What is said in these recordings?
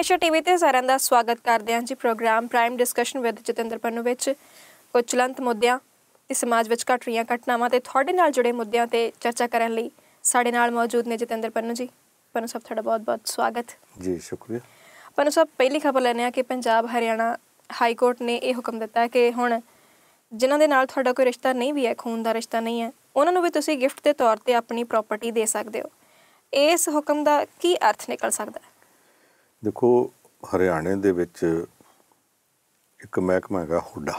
ਪਰਮੇਸ਼ਰ ਟੀਵੀ ਤੇ ਸਾਰਿਆਂ ਦਾ ਸਵਾਗਤ ਕਰਦੇ ਹਾਂ ਜੀ program prime discussion with Jatinder Pannu ਵਿੱਚ ਕੁਝ ਮੁੱਦਿਆਂ ਤੇ ਸਮਾਜ ਵਿੱਚ ਘਟ ਰਹੀਆਂ ਘਟਨਾਵਾਂ ਤੇ ਤੁਹਾਡੇ ਨਾਲ ਜੁੜੇ ਮੁੱਦਿਆਂ ਤੇ ਚਰਚਾ ਕਰਨ ਲਈ ਸਾਡੇ ਨਾਲ ਮੌਜੂਦ ਨੇ ਜਤਿੰਦਰ ਪੰਨੂ ਜੀ ਪੰਨੂ ਸਾਹਿਬ ਤੁਹਾਡਾ ਬਹੁਤ-ਬਹੁਤ ਸਵਾਗਤ ਜੀ ਸ਼ੁਕਰੀਆ ਪੰਨੂ ਸਾਹਿਬ ਪਹਿਲੀ ਖਬਰ ਲੈਣੇ ਆ ਕਿ ਪੰਜਾਬ ਹਰਿਆਣਾ ਹਾਈ ਕੋਰਟ ਨੇ ਇਹ ਹੁਕਮ ਦਿੱਤਾ ਕਿ ਹੁਣ ਜਿਨ੍ਹਾਂ ਦੇ ਨਾਲ ਤੁਹਾਡਾ ਕੋਈ ਰਿਸ਼ਤਾ ਨਹੀਂ ਵੀ ਹੈ ਖੂਨ ਦਾ ਰਿਸ਼ਤਾ ਨਹੀਂ ਹੈ ਉਹਨਾਂ ਨੂੰ ਵੀ ਤੁਸੀਂ ਗਿਫਟ ਦੇ ਤੌਰ ਤੇ ਆਪਣੀ ਪ੍ਰਾਪਰਟੀ ਦੇ ਸਕਦੇ ਹੋ ਇਸ ਹੁਕਮ ਦਾ ਕੀ ਅਰਥ ਨਿਕਲ ਸਕਦਾ ਹੈ ਦੇਖੋ ਹਰਿਆਣੇ ਦੇ ਵਿੱਚ ਇੱਕ ਮਹਿਕਮਾ ਹੈਗਾ ਹੁੱਡਾ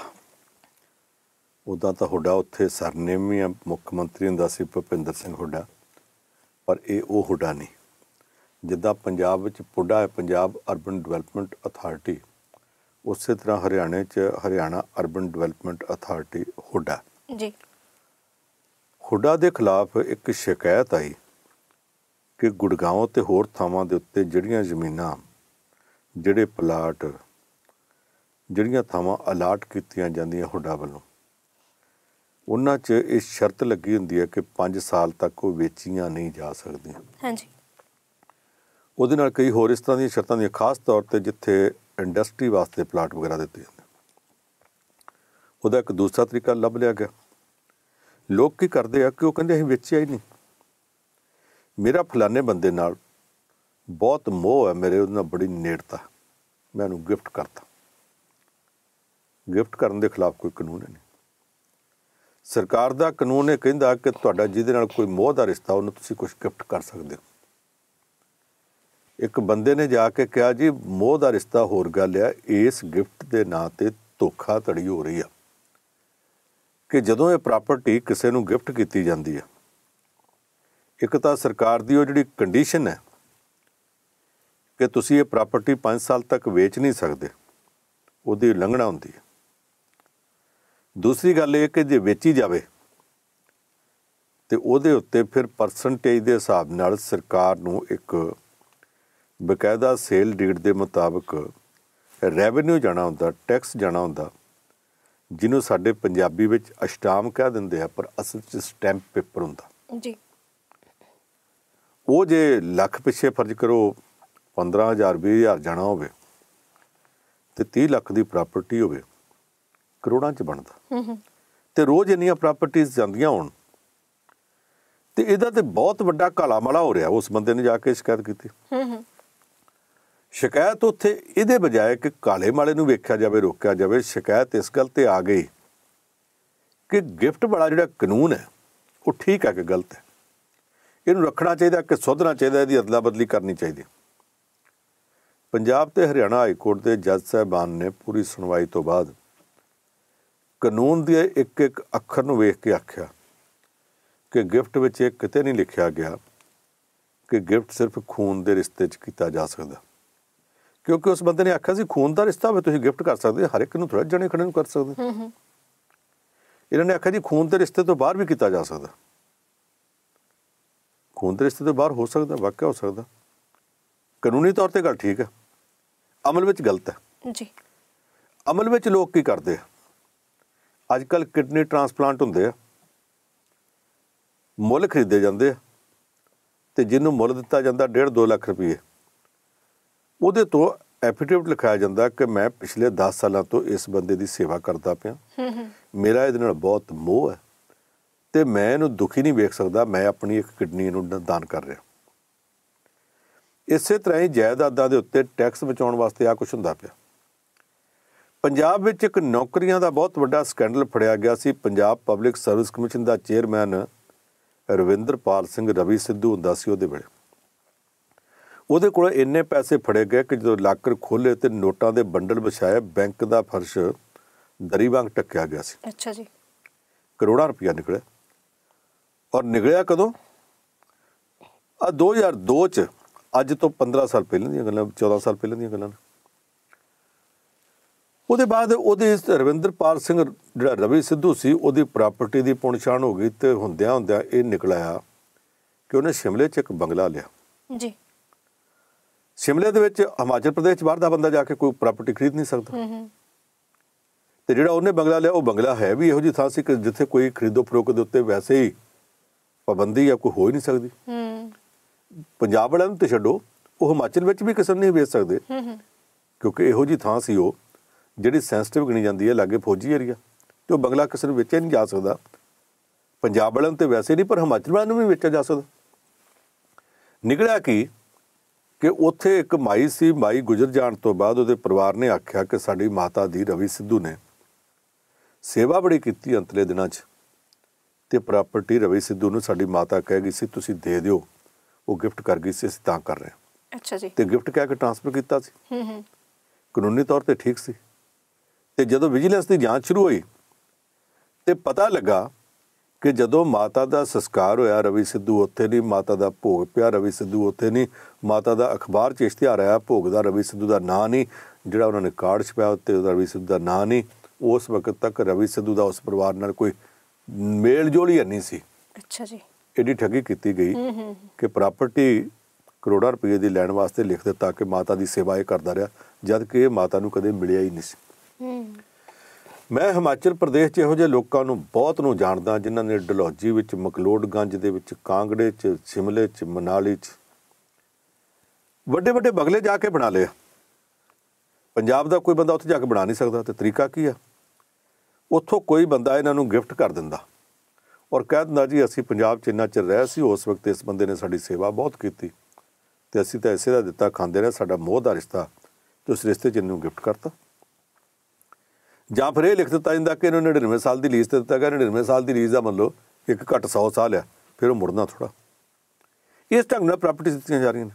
ਉਦਾਂ ਤਾਂ ਹੁੱਡਾ ਉੱਥੇ ਸਰਨੇਮੀ ਮੁੱਖ ਮੰਤਰੀ ਹੁੰਦਾ ਸੀ ਭਪਿੰਦਰ ਸਿੰਘ ਹੁੱਡਾ ਪਰ ਇਹ ਉਹ ਹੁੱਡਾ ਨਹੀਂ ਜਿੱਦਾਂ ਪੰਜਾਬ ਵਿੱਚ ਪੁੱਡਾ ਹੈ ਪੰਜਾਬ ਅਰਬਨ ਡਿਵੈਲਪਮੈਂਟ ਅਥਾਰਟੀ ਉਸੇ ਤਰ੍ਹਾਂ ਹਰਿਆਣੇ 'ਚ Haryana urban development authority HUDA ji HUDA ਦੇ ਖਿਲਾਫ ਇੱਕ ਸ਼ਿਕਾਇਤ ਆਈ ਕਿ ਗੁੜਗਾਉਂ ਤੇ ਹੋਰ ਥਾਵਾਂ ਦੇ ਉੱਤੇ ਜਿਹੜੀਆਂ ਜ਼ਮੀਨਾਂ ਜਿਹੜੇ ਪਲਾਟ ਜਿਹੜੀਆਂ ਥਾਵਾਂ ਅਲਾਟ ਕੀਤੀਆਂ ਜਾਂਦੀਆਂ ਹੁੱਡਾ ਵੱਲੋਂ ਉਹਨਾਂ 'ਚ ਇਹ ਸ਼ਰਤ ਲੱਗੀ ਹੁੰਦੀ ਹੈ ਕਿ 5 ਸਾਲ ਤੱਕ ਉਹ ਵੇਚੀਆਂ ਨਹੀਂ ਜਾ ਸਕਦੀਆਂ ਹਾਂਜੀ ਉਹਦੇ ਨਾਲ ਕਈ ਹੋਰ ਇਸ ਤਰ੍ਹਾਂ ਦੀਆਂ ਸ਼ਰਤਾਂ ਦੀਆਂ ਖਾਸ ਤੌਰ ਤੇ ਜਿੱਥੇ ਇੰਡਸਟਰੀ ਵਾਸਤੇ ਪਲਾਟ ਵਗੈਰਾ ਦਿੱਤੇ ਜਾਂਦੇ ਉਹਦਾ ਇੱਕ ਦੂਸਰਾ ਤਰੀਕਾ ਲੱਭ ਲਿਆ ਗਿਆ ਲੋਕ ਕੀ ਕਰਦੇ ਆ ਕਿ ਉਹ ਕਹਿੰਦੇ ਅਸੀਂ ਵੇਚਿਆ ਹੀ ਨਹੀਂ ਮੇਰਾ ਫਲਾਣੇ ਬੰਦੇ ਨਾਲ ਬਹੁਤ ਮੋਹ ਹੈ ਮੇਰੇ ਉਹਦੇ ਨਾਲ ਬੜੀ ਨੇੜਤਾ ਮੈਂ ਉਹਨੂੰ ਗਿਫਟ ਕਰਤਾ ਗਿਫਟ ਕਰਨ ਦੇ ਖਿਲਾਫ ਕੋਈ ਕਾਨੂੰਨ ਨਹੀਂ ਸਰਕਾਰ ਦਾ ਕਾਨੂੰਨ ਇਹ ਕਹਿੰਦਾ ਕਿ ਤੁਹਾਡਾ ਜਿਹਦੇ ਨਾਲ ਕੋਈ ਮੋਹ ਦਾ ਰਿਸ਼ਤਾ ਉਹਨੂੰ ਤੁਸੀਂ ਕੁਝ ਗਿਫਟ ਕਰ ਸਕਦੇ ਹੋ ਇੱਕ ਬੰਦੇ ਨੇ ਜਾ ਕੇ ਕਿਹਾ ਜੀ ਮੋਹ ਦਾ ਰਿਸ਼ਤਾ ਹੋਰ ਗੱਲ ਆ ਇਸ ਗਿਫਟ ਦੇ ਨਾਂ ਤੇ ਧੋਖਾ ਧੜੀ ਹੋ ਰਹੀ ਆ ਕਿ ਜਦੋਂ ਇਹ ਪ੍ਰਾਪਰਟੀ ਕਿਸੇ ਨੂੰ ਗਿਫਟ ਕੀਤੀ ਜਾਂਦੀ ਆ ਇੱਕ ਤਾਂ ਸਰਕਾਰ ਦੀ ਉਹ ਜਿਹੜੀ ਕੰਡੀਸ਼ਨ ਹੈ ਕਿ ਤੁਸੀਂ ਇਹ ਪ੍ਰਾਪਰਟੀ 5 ਸਾਲ ਤੱਕ ਵੇਚ ਨਹੀਂ ਸਕਦੇ ਉਹਦੀ ਉਲੰਘਣਾ ਹੁੰਦੀ ਹੈ ਦੂਸਰੀ ਗੱਲ ਇਹ ਕਿ ਜੇ ਵੇਚੀ ਜਾਵੇ ਤੇ ਉਹਦੇ ਉੱਤੇ ਫਿਰ ਪਰਸੈਂਟੇਜ ਦੇ ਹਿਸਾਬ ਨਾਲ ਸਰਕਾਰ ਨੂੰ ਇੱਕ ਬਕਾਇਦਾ ਸੇਲ ਡੀਡ ਦੇ ਮੁਤਾਬਕ ਰੈਵਨਿਊ ਜਾਣਾ ਹੁੰਦਾ ਟੈਕਸ ਜਾਣਾ ਹੁੰਦਾ ਜਿਹਨੂੰ ਸਾਡੇ ਪੰਜਾਬੀ ਵਿੱਚ ਅਸ਼ਟਾਮ ਕਹਿ ਦਿੰਦੇ ਆ ਪਰ ਅਸਲ 'ਚ ਸਟੈਂਪ ਪੇਪਰ ਹੁੰਦਾ ਜੀ ਉਹ ਜੇ ਲੱਖ ਪਿੱਛੇ ਫਰਜ਼ ਕਰੋ 15000 20000 ਜਾਣਾ ਹੋਵੇ ਤੇ 30 ਲੱਖ ਦੀ ਪ੍ਰਾਪਰਟੀ ਹੋਵੇ ਕਰੋੜਾਂ ਚ ਬਣਦਾ ਹੂੰ ਹੂੰ ਤੇ ਰੋਜ਼ ਇੰਨੀਆਂ ਪ੍ਰਾਪਰਟੀਆਂ ਜਾਂਦੀਆਂ ਹੋਣ ਤੇ ਇਹਦਾ ਤੇ ਬਹੁਤ ਵੱਡਾ ਕਾਲਾ ਮਾਲਾ ਹੋ ਰਿਹਾ ਉਸ ਬੰਦੇ ਨੇ ਜਾ ਕੇ ਸ਼ਿਕਾਇਤ ਕੀਤੀ ਸ਼ਿਕਾਇਤ ਉੱਥੇ ਇਹਦੇ ਬਜਾਏ ਕਿ ਕਾਲੇ ਮਾਲੇ ਨੂੰ ਵੇਖਿਆ ਜਾਵੇ ਰੋਕਿਆ ਜਾਵੇ ਸ਼ਿਕਾਇਤ ਇਸ ਗੱਲ ਤੇ ਆ ਗਈ ਕਿ ਗਿਫਟ ਵਾਲਾ ਜਿਹੜਾ ਕਾਨੂੰਨ ਹੈ ਉਹ ਠੀਕ ਹੈ ਕਿ ਗਲਤ ਹੈ ਇਹਨੂੰ ਰੱਖਣਾ ਚਾਹੀਦਾ ਕਿ ਸੁਧਰਨਾ ਚਾਹੀਦਾ ਇਹਦੀ ਅਦਲਾ ਬਦਲੀ ਕਰਨੀ ਚਾਹੀਦੀ ਪੰਜਾਬ ਤੇ ਹਰਿਆਣਾ ਹਾਈ ਕੋਰਟ ਦੇ ਜੱਜ ਸਾਹਿਬਾਨ ਨੇ ਪੂਰੀ ਸੁਣਵਾਈ ਤੋਂ ਬਾਅਦ ਕਾਨੂੰਨ ਦੇ ਇੱਕ ਇੱਕ ਅੱਖਰ ਨੂੰ ਵੇਖ ਕੇ ਆਖਿਆ ਕਿ ਗਿਫਟ ਵਿੱਚ ਇਹ ਕਿਤੇ ਨਹੀਂ ਲਿਖਿਆ ਗਿਆ ਕਿ ਗਿਫਟ ਸਿਰਫ ਖੂਨ ਦੇ ਰਿਸ਼ਤੇ 'ਚ ਕੀਤਾ ਜਾ ਸਕਦਾ ਕਿਉਂਕਿ ਉਸ ਬੰਦੇ ਨੇ ਆਖਿਆ ਸੀ ਖੂਨ ਦਾ ਰਿਸ਼ਤਾ ਹੋਵੇ ਤੁਸੀਂ ਗਿਫਟ ਕਰ ਸਕਦੇ ਹਰ ਇੱਕ ਨੂੰ ਥੋੜਾ ਜਣੇ ਖੜੇ ਨੂੰ ਕਰ ਸਕਦੇ ਇਹਨਾਂ ਨੇ ਆਖਿਆ ਜੀ ਖੂਨ ਦੇ ਰਿਸ਼ਤੇ ਤੋਂ ਬਾਹਰ ਵੀ ਕੀਤਾ ਜਾ ਸਕਦਾ ਖੂਨ ਦੇ ਰਿਸ਼ਤੇ ਤੋਂ ਬਾਹਰ ਹੋ ਸਕਦਾ ਵਾਕਿਆ ਹੋ ਸਕਦਾ ਕਾਨੂੰਨੀ ਤੌਰ ਤੇ ਗੱਲ ਠੀਕ ਹੈ ਅਮਲ ਵਿੱਚ ਗਲਤ ਹੈ ਜੀ ਅਮਲ ਵਿੱਚ ਲੋਕ ਕੀ ਕਰਦੇ ਆ ਅੱਜ ਕੱਲ ਕਿਡਨੀ ਟ੍ਰਾਂਸਪਲਾਂਟ ਹੁੰਦੇ ਆ ਮੁੱਲ ਖਰੀਦੇ ਜਾਂਦੇ ਆ ਤੇ ਜਿਹਨੂੰ ਮੁੱਲ ਦਿੱਤਾ ਜਾਂਦਾ 1.5 2 ਲੱਖ ਰੁਪਏ ਉਹਦੇ ਤੋਂ ਐਫੀਡੇਵਿਟ ਲਿਖਾਇਆ ਜਾਂਦਾ ਕਿ ਮੈਂ ਪਿਛਲੇ 10 ਸਾਲਾਂ ਤੋਂ ਇਸ ਬੰਦੇ ਦੀ ਸੇਵਾ ਕਰਦਾ ਪਿਆ ਮੇਰਾ ਇਹਦੇ ਨਾਲ ਬਹੁਤ ਮੋਹ ਹੈ ਤੇ ਮੈਂ ਇਹਨੂੰ ਦੁਖੀ ਨਹੀਂ ਵੇਖ ਸਕਦਾ ਮੈਂ ਆਪਣੀ ਇੱਕ ਕਿਡਨੀ ਨੂੰ ਦਾਨ ਕਰ ਰਿਹਾ ਇਸੇ ਤਰ੍ਹਾਂ ਹੀ ਜਾਇਦਾਦਾਂ ਦੇ ਉੱਤੇ ਟੈਕਸ ਬਚਾਉਣ ਵਾਸਤੇ ਆ ਕੁਝ ਹੁੰਦਾ ਪਿਆ ਪੰਜਾਬ ਵਿੱਚ ਇੱਕ ਨੌਕਰੀਆਂ ਦਾ ਬਹੁਤ ਵੱਡਾ ਸਕੈਂਡਲ ਫੜਿਆ ਗਿਆ ਸੀ ਪੰਜਾਬ ਪਬਲਿਕ ਸਰਵਿਸ ਕਮਿਸ਼ਨ ਦਾ ਚੇਅਰਮੈਨ ਰਵਿੰਦਰਪਾਲ ਸਿੰਘ ਰਵੀ ਸਿੱਧੂ ਹੁੰਦਾ ਸੀ ਉਹਦੇ ਵੇਲੇ ਉਹਦੇ ਕੋਲ ਇੰਨੇ ਪੈਸੇ ਫੜੇ ਗਏ ਕਿ ਜਦੋਂ ਲਾਕਰ ਖੋਲੇ ਤੇ ਨੋਟਾਂ ਦੇ ਬੰਡਲ ਵਿਛਾਏ ਬੈਂਕ ਦਾ ਫਰਸ਼ ਦਰੀ ਵਾਂਗ ਟੱਕਿਆ ਗਿਆ ਸੀ ਅੱਛਾ ਜੀ ਕਰੋੜਾਂ ਰੁਪਇਆ ਨਿਕਲੇ ਔਰ ਨਿਕਲਿਆ ਕਦੋਂ ਆ 2002 ਚ ਅੱਜ ਤੋਂ 15 ਸਾਲ ਪਹਿਲਾਂ ਦੀਆਂ ਗੱਲਾਂ 14 ਸਾਲ ਪਹਿਲਾਂ ਦੀਆਂ ਗੱਲਾਂ ਉਹਦੇ ਬਾਅਦ ਉਹਦੇ ਰਵਿੰਦਰਪਾਲ ਸਿੰਘ ਜਿਹੜਾ ਰਵੀ ਸਿੱਧੂ ਸੀ ਉਹਦੀ ਪ੍ਰਾਪਰਟੀ ਦੀ ਪੁਣਛਾਣ ਹੋ ਗਈ ਤੇ ਹੁੰਦਿਆਂ ਹੁੰਦਿਆਂ ਇਹ ਨਿਕਲਿਆ ਕਿ ਉਹਨੇ ਸ਼ਿਮਲੇ 'ਚ ਇੱਕ ਬੰਗਲਾ ਲਿਆ ਜੀ ਸ਼ਿਮਲੇ ਦੇ ਵਿੱਚ ਹਿਮਾਚਲ ਪ੍ਰਦੇਸ਼ ਬਾਹਰ ਦਾ ਬੰਦਾ ਜਾ ਕੇ ਕੋਈ ਪ੍ਰਾਪਰਟੀ ਖਰੀਦ ਨਹੀਂ ਸਕਦਾ ਹੂੰ ਹੂੰ ਤੇ ਜਿਹੜਾ ਉਹਨੇ ਬੰਗਲਾ ਲਿਆ ਉਹ ਬੰਗਲਾ ਹੈ ਵੀ ਇਹੋ ਜੀ ਥਾਂ ਸੀ ਕਿ ਜਿੱਥੇ ਕੋਈ ਖਰੀਦੋ ਫਰੋਖਤ ਦੇ ਉੱਤੇ ਵੈਸੇ ਹੀ ਪਾਬੰਦੀ ਜਾਂ ਕੋਈ ਹੋ ਹੀ ਨਹੀਂ ਸਕਦੀ ਹੂੰ ਪੰਜਾਬ ਵਾਲਿਆਂ ਨੂੰ ਤੇ ਛੱਡੋ ਉਹ ਹਿਮਾਚਲ ਵਿੱਚ ਵੀ ਕਿਸਮ ਨਹੀਂ ਵੇਚ ਸਕਦੇ ਕਿਉਂਕਿ ਇਹੋ ਜੀ ਥਾਂ ਸੀ ਉਹ ਜਿਹੜੀ ਸੈਂਸਿਟਿਵ ਗਣੀ ਜਾਂਦੀ ਹੈ ਲਾਗੇ ਫੌਜੀ ਏਰੀਆ ਤੇ ਉਹ ਬੰਗਲਾ ਕਿਸੇ ਨੂੰ ਵੇਚਿਆ ਨਹੀਂ ਜਾ ਸਕਦਾ ਪੰਜਾਬ ਵਾਲਿਆਂ ਤੇ ਵੈਸੇ ਨਹੀਂ ਪਰ ਹਿਮਾਚਲ ਵਾਲਿਆਂ ਨੂੰ ਵੀ ਵੇਚਿਆ ਜਾ ਸਕਦਾ ਨਿਕਲਿਆ ਕਿ ਕਿ ਉੱਥੇ ਇੱਕ ਮਾਈ ਸੀ ਮਾਈ ਗੁਜ਼ਰ ਜਾਣ ਤੋਂ ਬਾਅਦ ਉਹਦੇ ਪਰਿਵਾਰ ਨੇ ਆਖਿਆ ਕਿ ਸਾਡੀ ਮਾਤਾ ਦੀ ਰਵੀ ਸਿੱਧੂ ਨੇ ਸੇਵਾ ਬੜੀ ਕੀਤੀ ਅੰਤਲੇ ਦਿਨਾਂ 'ਚ ਤੇ ਪ੍ਰਾਪਰਟੀ ਰਵੀ ਸਿੱਧੂ ਨੂੰ ਸਾਡੀ ਮਾਤਾ ਕਹਿ ਗਈ ਸੀ ਤੁਸੀਂ ਦੇ ਦਿਓ ਉਹ ਗਿਫਟ ਕਰ ਗਈ ਸੀ ਅਸੀਂ ਤਾਂ ਕਰ ਰਹੇ ਅੱਛਾ ਜੀ ਤੇ ਗਿਫਟ ਕਹਿ ਕੇ ਟ੍ਰਾਂਸਫਰ ਕੀਤਾ ਸੀ ਹੂੰ ਹੂੰ ਕਾਨੂੰਨੀ ਤੌਰ ਤੇ ਠੀਕ ਸੀ ਤੇ ਜਦੋਂ ਵਿਜੀਲੈਂਸ ਦੀ ਜਾਂਚ ਸ਼ੁਰੂ ਹੋਈ ਤੇ ਪਤਾ ਲੱਗਾ ਕਿ ਜਦੋਂ ਮਾਤਾ ਦਾ ਸੰਸਕਾਰ ਹੋਇਆ ਰਵੀ ਸਿੱਧੂ ਉੱਥੇ ਨਹੀਂ ਮਾਤਾ ਦਾ ਭੋਗ ਪਿਆ ਰਵੀ ਸਿੱਧੂ ਉੱਥੇ ਨਹੀਂ ਮਾਤਾ ਦਾ ਅਖਬਾਰ 'ਚ ਇਸ਼ਤਿਹਾਰ ਆਇਆ ਭੋਗ ਦਾ ਰਵੀ ਸਿੱਧੂ ਦਾ ਨਾਂ ਨਹੀਂ ਜਿਹੜਾ ਉਹਨਾਂ ਨੇ ਕਾਰਡ ਛਪਾਇਆ ਉੱਤੇ ਰਵੀ ਸਿੱਧੂ ਦਾ ਨਾਂ ਨਹੀਂ ਉਸ ਵਕਤ ਤੱਕ ਰਵੀ ਸਿੱਧੂ ਦਾ ਉਸ ਪਰਿਵਾਰ ਨਾਲ ਕੋਈ ਮੇਲ ਜੋਲ ਹੀ ਨਹੀਂ ਸੀ ਅੱਛਾ ਜੀ ਐਡੀ ਠੱਗੀ ਕੀਤੀ ਗਈ ਕਿ ਪ੍ਰਾਪਰਟੀ ਕਰੋੜਾਂ ਰੁਪਏ ਦੀ ਲੈਣ ਵਾਸਤੇ ਲਿਖ ਦਿੱਤਾ ਕਿ ਮਾਤਾ ਦੀ ਸੇਵਾ ਇਹ ਕਰਦਾ ਰਿਹਾ ਜਦ ਕਿ ਇਹ ਮਾਤਾ ਨੂੰ ਕਦੇ ਮਿਲਿਆ ਹੀ ਨਹੀਂ ਸੀ ਮੈਂ ਹਿਮਾਚਲ ਪ੍ਰਦੇਸ਼ 'ਚ ਇਹੋ ਜਿਹੇ ਲੋਕਾਂ ਨੂੰ ਬਹੁਤ ਨੂੰ ਜਾਣਦਾ ਜਿਨ੍ਹਾਂ ਨੇ ਡਲੌਜੀ ਵਿੱਚ ਗੰਜ ਦੇ ਵਿੱਚ ਕਾਂਗੜੇ 'ਚ ਸਿਮਲੇ 'ਚ ਮਨਾਲੀ 'ਚ ਵੱਡੇ ਵੱਡੇ ਬਗਲੇ ਜਾ ਕੇ ਬਣਾ ਲਏ ਪੰਜਾਬ ਦਾ ਕੋਈ ਬੰਦਾ ਉੱਥੇ ਜਾ ਕੇ ਬਣਾ ਨਹੀਂ ਸਕਦਾ ਤੇ ਤਰੀਕਾ ਕੀ ਆ ਉੱਥੋਂ ਕੋਈ ਬੰਦਾ ਇਹਨਾਂ ਨੂੰ ਗਿਫਟ ਕਰ ਦਿੰਦਾ ਔਰ ਕਹਿ ਦਿੰਦਾ ਜੀ ਅਸੀਂ ਪੰਜਾਬ 'ਚ ਇੰਨਾ ਚਿਰ ਰਹਿ ਸੀ ਉਸ ਵਕਤ ਇਸ ਬੰਦੇ ਨੇ ਸਾਡੀ ਸੇਵਾ ਬਹੁਤ ਕੀਤੀ ਤੇ ਅਸੀਂ ਤਾਂ ਐਸੇ ਦਾ ਦਿੱਤਾ ਖਾਂਦੇ ਰਹੇ ਸਾਡਾ ਮੋਹ ਦਾ ਰਿਸ਼ਤਾ ਤੇ ਉਸ ਰਿਸ਼ਤੇ 'ਚ ਇਹਨੂੰ ਗਿਫਟ ਕਰਤਾ ਜਾਂ ਫਿਰ ਇਹ ਲਿਖ ਦਿੱਤਾ ਜਾਂਦਾ ਕਿ ਇਹਨੂੰ 99 ਸਾਲ ਦੀ ਲੀਜ਼ ਤੇ ਦਿੱਤਾ ਗਿਆ 99 ਸਾਲ ਦੀ ਲੀਜ਼ ਦਾ ਮੰਨ ਲਓ ਇੱਕ ਘੱਟ 100 ਸਾਲ ਆ ਫਿਰ ਉਹ ਮੁੜਨਾ ਥੋੜਾ ਇਸ ਢੰਗ ਨਾਲ ਪ੍ਰਾਪਰਟੀ ਦਿੱਤੀਆਂ ਜਾ ਰਹੀਆਂ ਨੇ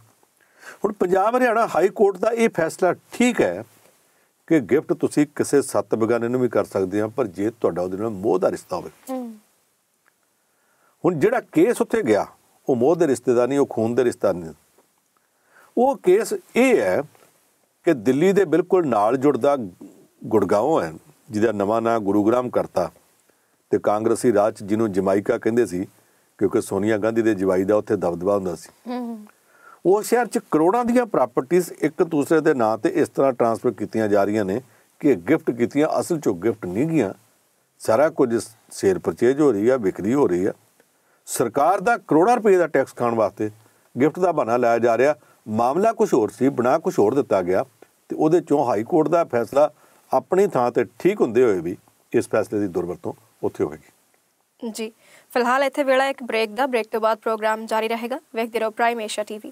ਹੁਣ ਪੰਜਾਬ ਹਰਿਆਣਾ ਹਾਈ ਕੋਰਟ ਦਾ ਇਹ ਫੈਸਲਾ ਠੀਕ ਹੈ ਕਿ ਗਿਫਟ ਤੁਸੀਂ ਕਿਸੇ ਸੱਤ ਬਗਾਨੇ ਨੂੰ ਵੀ ਕਰ ਸਕਦੇ ਆ ਪਰ ਜੇ ਤੁਹਾਡਾ ਉਹਦੇ ਨਾਲ ਮੋਹ ਦਾ ਰਿਸ਼ਤਾ ਹੋਵੇ ਹੁਣ ਜਿਹੜਾ ਕੇਸ ਉੱਥੇ ਗਿਆ ਉਹ ਮੋਹ ਦੇ ਰਿਸ਼ਤੇਦਾਰ ਨਹੀਂ ਉਹ ਖੂਨ ਦੇ ਰਿਸ਼ਤੇਦਾਰ ਨਹੀਂ ਉਹ ਕੇਸ ਇਹ ਹੈ ਕਿ ਦਿੱਲੀ ਦੇ ਬਿਲਕੁਲ ਨਾਲ ਜੁੜਦਾ ਗੁੜਗਾਉਂ ਹੈ ਜਿਹਦਾ ਨਵਾਂ ਨਾਂ ਗੁਰੂਗ੍ਰਾਮ ਕਰਤਾ ਤੇ ਕਾਂਗਰਸੀ ਰਾਜ ਜਿਹਨੂੰ ਜਮਾਇਕਾ ਕਹਿੰਦੇ ਸੀ ਕਿਉਂਕਿ ਸੋਨੀਆ ਗਾਂਧੀ ਦੇ ਜਵਾਈ ਦਾ ਉੱਥੇ ਦਬਦਬਾ ਹੁੰਦਾ ਸੀ ਉਹ ਸ਼ਹਿਰ 'ਚ ਕਰੋੜਾਂ ਦੀਆਂ ਪ੍ਰਾਪਰਟੀਆਂ ਇੱਕ ਦੂਸਰੇ ਦੇ ਨਾਂ ਤੇ ਇਸ ਤਰ੍ਹਾਂ ਟ੍ਰਾਂਸਫਰ ਕੀਤੀਆਂ ਜਾ ਰਹੀਆਂ ਨੇ ਕਿ ਗਿਫਟ ਕੀਤੀਆਂ ਅਸਲ ਚ ਗਿਫਟ ਨਹੀਂ ਗਿਆ ਸਾਰਾ ਕੁਝ ਸੇਲ ਪਰਚੇਜ ਹੋ ਰਹੀ ਆ ਵਿਕਰੀ ਹੋ ਰਹੀ ਆ ਸਰਕਾਰ ਦਾ ਕਰੋੜਾਂ ਰੁਪਏ ਦਾ ਟੈਕਸ ਖਾਣ ਵਾਸਤੇ ਗਿਫਟ ਦਾ ਬਹਾਨਾ ਲਾਇਆ ਜਾ ਰਿਹਾ ਮਾਮਲਾ ਕੁਝ ਹੋਰ ਸੀ ਬਣਾ ਕੁਝ ਹੋਰ ਦਿੱਤਾ ਗਿਆ ਤੇ ਉਹਦੇ ਚੋਂ ਹਾਈ ਕੋਰਟ ਦਾ ਫੈਸਲਾ ਆਪਣੀ ਥਾਂ ਤੇ ਠੀਕ ਹੁੰਦੇ ਹੋਏ ਵੀ ਇਸ ਫੈਸਲੇ ਦੀ ਦੁਰਵਰਤੋਂ ਉੱਥੇ ਹੋਵੇਗੀ ਜੀ ਫਿਲਹਾਲ ਇੱਥੇ ਵੇਲਾ ਇੱਕ ਬ੍ਰੇਕ ਦਾ ਬ੍ਰੇਕ ਤੋਂ ਬਾਅਦ ਪ੍ਰੋਗਰਾਮ ਜਾਰੀ ਰਹੇਗਾ ਵੇਖਦੇ ਰਹੋ ਪ੍ਰਾਈਮ ਏਸ਼ੀਆ ਟੀਵੀ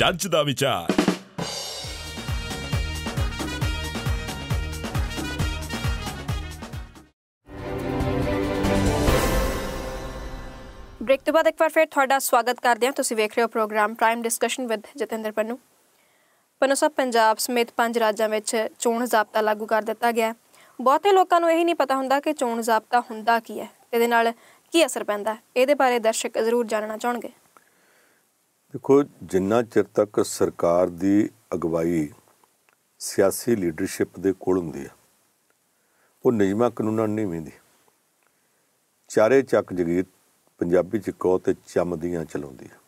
ジャッジだみちゃん ਬ੍ਰੇਕ ਤੋਂ ਬਾਅਦ ਇੱਕ ਵਾਰ ਫਿਰ ਤੁਹਾਡਾ ਸਵਾਗਤ ਕਰਦੇ ਹਾਂ ਤੁਸੀਂ ਵੇਖ ਰਹੇ ਹੋ program prime discussion with Jatinder Pannu Pannu Sahib Punjab ਸਮੇਤ ਪੰਜ ਰਾਜਾਂ ਵਿੱਚ ਚੋਣ ਜ਼ਾਬਤਾ ਲਾਗੂ ਕਰ ਦਿੱਤਾ ਗਿਆ ਬਹੁਤੇ ਲੋਕਾਂ ਨੂੰ ਇਹ ਨਹੀਂ ਪਤਾ ਹੁੰਦਾ ਕਿ ਚੋਣ ਜ਼ਾਬਤਾ ਹੁੰਦਾ ਕੀ ਹੈ ਇਹਦੇ ਨਾਲ ਕੀ ਅਸਰ ਪੈਂਦਾ ਇਹਦੇ ਬਾਰੇ ਦਰਸ਼ਕ ਜ਼ਰੂਰ ਜਾਣਨਾ ਚਾਹਣਗੇ ਦੇਖੋ ਜਿੰਨਾ ਚਿਰ ਤੱਕ ਸਰਕਾਰ ਦੀ ਅਗਵਾਈ ਸਿਆਸੀ ਲੀਡਰਸ਼ਿਪ ਦੇ ਕੋਲ ਹੁੰਦੀ ਹੈ ਉਹ ਨਿਯਮਾਂ ਕਾਨੂੰਨਾਂ ਨਹੀਂ ਮਿਲਦੀ ਚਾਰੇ ਚੱਕ ਜਗੀਰ ਪੰਜਾਬੀ ਚ ਕੋ ਤੇ ਚੰਮਦੀਆਂ ਚਲਾਉਂਦੀ ਹੈ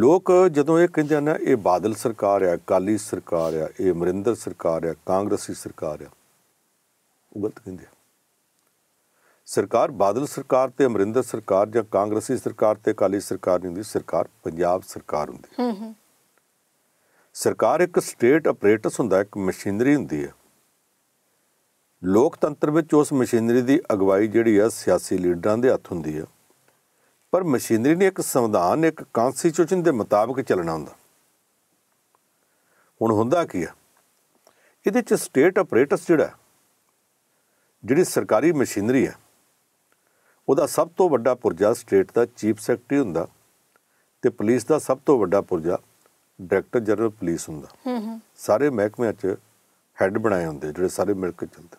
ਲੋਕ ਜਦੋਂ ਇਹ ਕਹਿੰਦੇ ਆ ਨਾ ਇਹ ਬਾਦਲ ਸਰਕਾਰ ਆ ਕਾਲੀ ਸਰਕਾਰ ਆ ਇਹ ਅਮਰਿੰਦਰ ਸਰਕਾਰ ਆ ਕਾਂਗਰਸੀ ਸਰਕਾਰ ਆ ਉਹ ਗਲਤ ਕਹਿੰਦੇ ਆ ਸਰਕਾਰ ਬਾਦਲ ਸਰਕਾਰ ਤੇ ਅਮਰਿੰਦਰ ਸਰਕਾਰ ਜਾਂ ਕਾਂਗਰਸੀ ਸਰਕਾਰ ਤੇ ਅਕਾਲੀ ਸਰਕਾਰ ਨਹੀਂ ਹੁੰਦੀ ਸਰਕਾਰ ਪੰਜਾਬ ਸਰਕਾਰ ਹੁੰਦੀ ਹੂੰ ਹੂੰ ਸਰਕਾਰ ਇੱਕ ਸਟੇਟ ਆਪਰੇਟਸ ਹੁੰਦਾ ਇੱਕ ਮਸ਼ੀਨਰੀ ਹੁੰਦੀ ਹੈ ਲੋਕਤੰਤਰ ਵਿੱਚ ਉਸ ਮਸ਼ੀਨਰੀ ਦੀ ਅਗਵਾਈ ਜਿਹੜੀ ਆ ਸਿਆਸੀ ਲੀਡਰਾਂ ਦੇ ਹੱਥ ਹੁੰਦੀ ਹੈ ਪਰ ਮਸ਼ੀਨਰੀ ਨੇ ਇੱਕ ਸੰਵਿਧਾਨ ਇੱਕ ਕਨਸਟੀਟਿਊਸ਼ਨ ਦੇ ਮੁਤਾਬਕ ਚੱਲਣਾ ਹੁੰਦਾ ਹੁਣ ਹੁੰਦਾ ਕੀ ਆ ਇਹਦੇ ਚ ਸਟੇਟ ਆਪਰੇਟਸ ਜਿਹੜਾ ਜਿਹੜੀ ਸਰਕਾਰੀ ਮਸ਼ੀਨਰੀ ਆ ਉਹਦਾ ਸਭ ਤੋਂ ਵੱਡਾ ਪੁਰਜਾ ਸਟੇਟ ਦਾ ਚੀਫ ਸੈਕਟਰੀ ਹੁੰਦਾ ਤੇ ਪੁਲਿਸ ਦਾ ਸਭ ਤੋਂ ਵੱਡਾ ਪੁਰਜਾ ਡਾਇਰੈਕਟਰ ਜਨਰਲ ਪੁਲਿਸ ਹੁੰਦਾ ਹੂੰ ਹੂੰ ਸਾਰੇ ਮਹਿਕਮਿਆਂ 'ਚ ਹੈੱਡ ਬਣਾਏ ਹੁੰਦੇ ਜਿਹੜੇ ਸਾਰੇ ਮਿਲ ਕੇ ਚੱਲਦੇ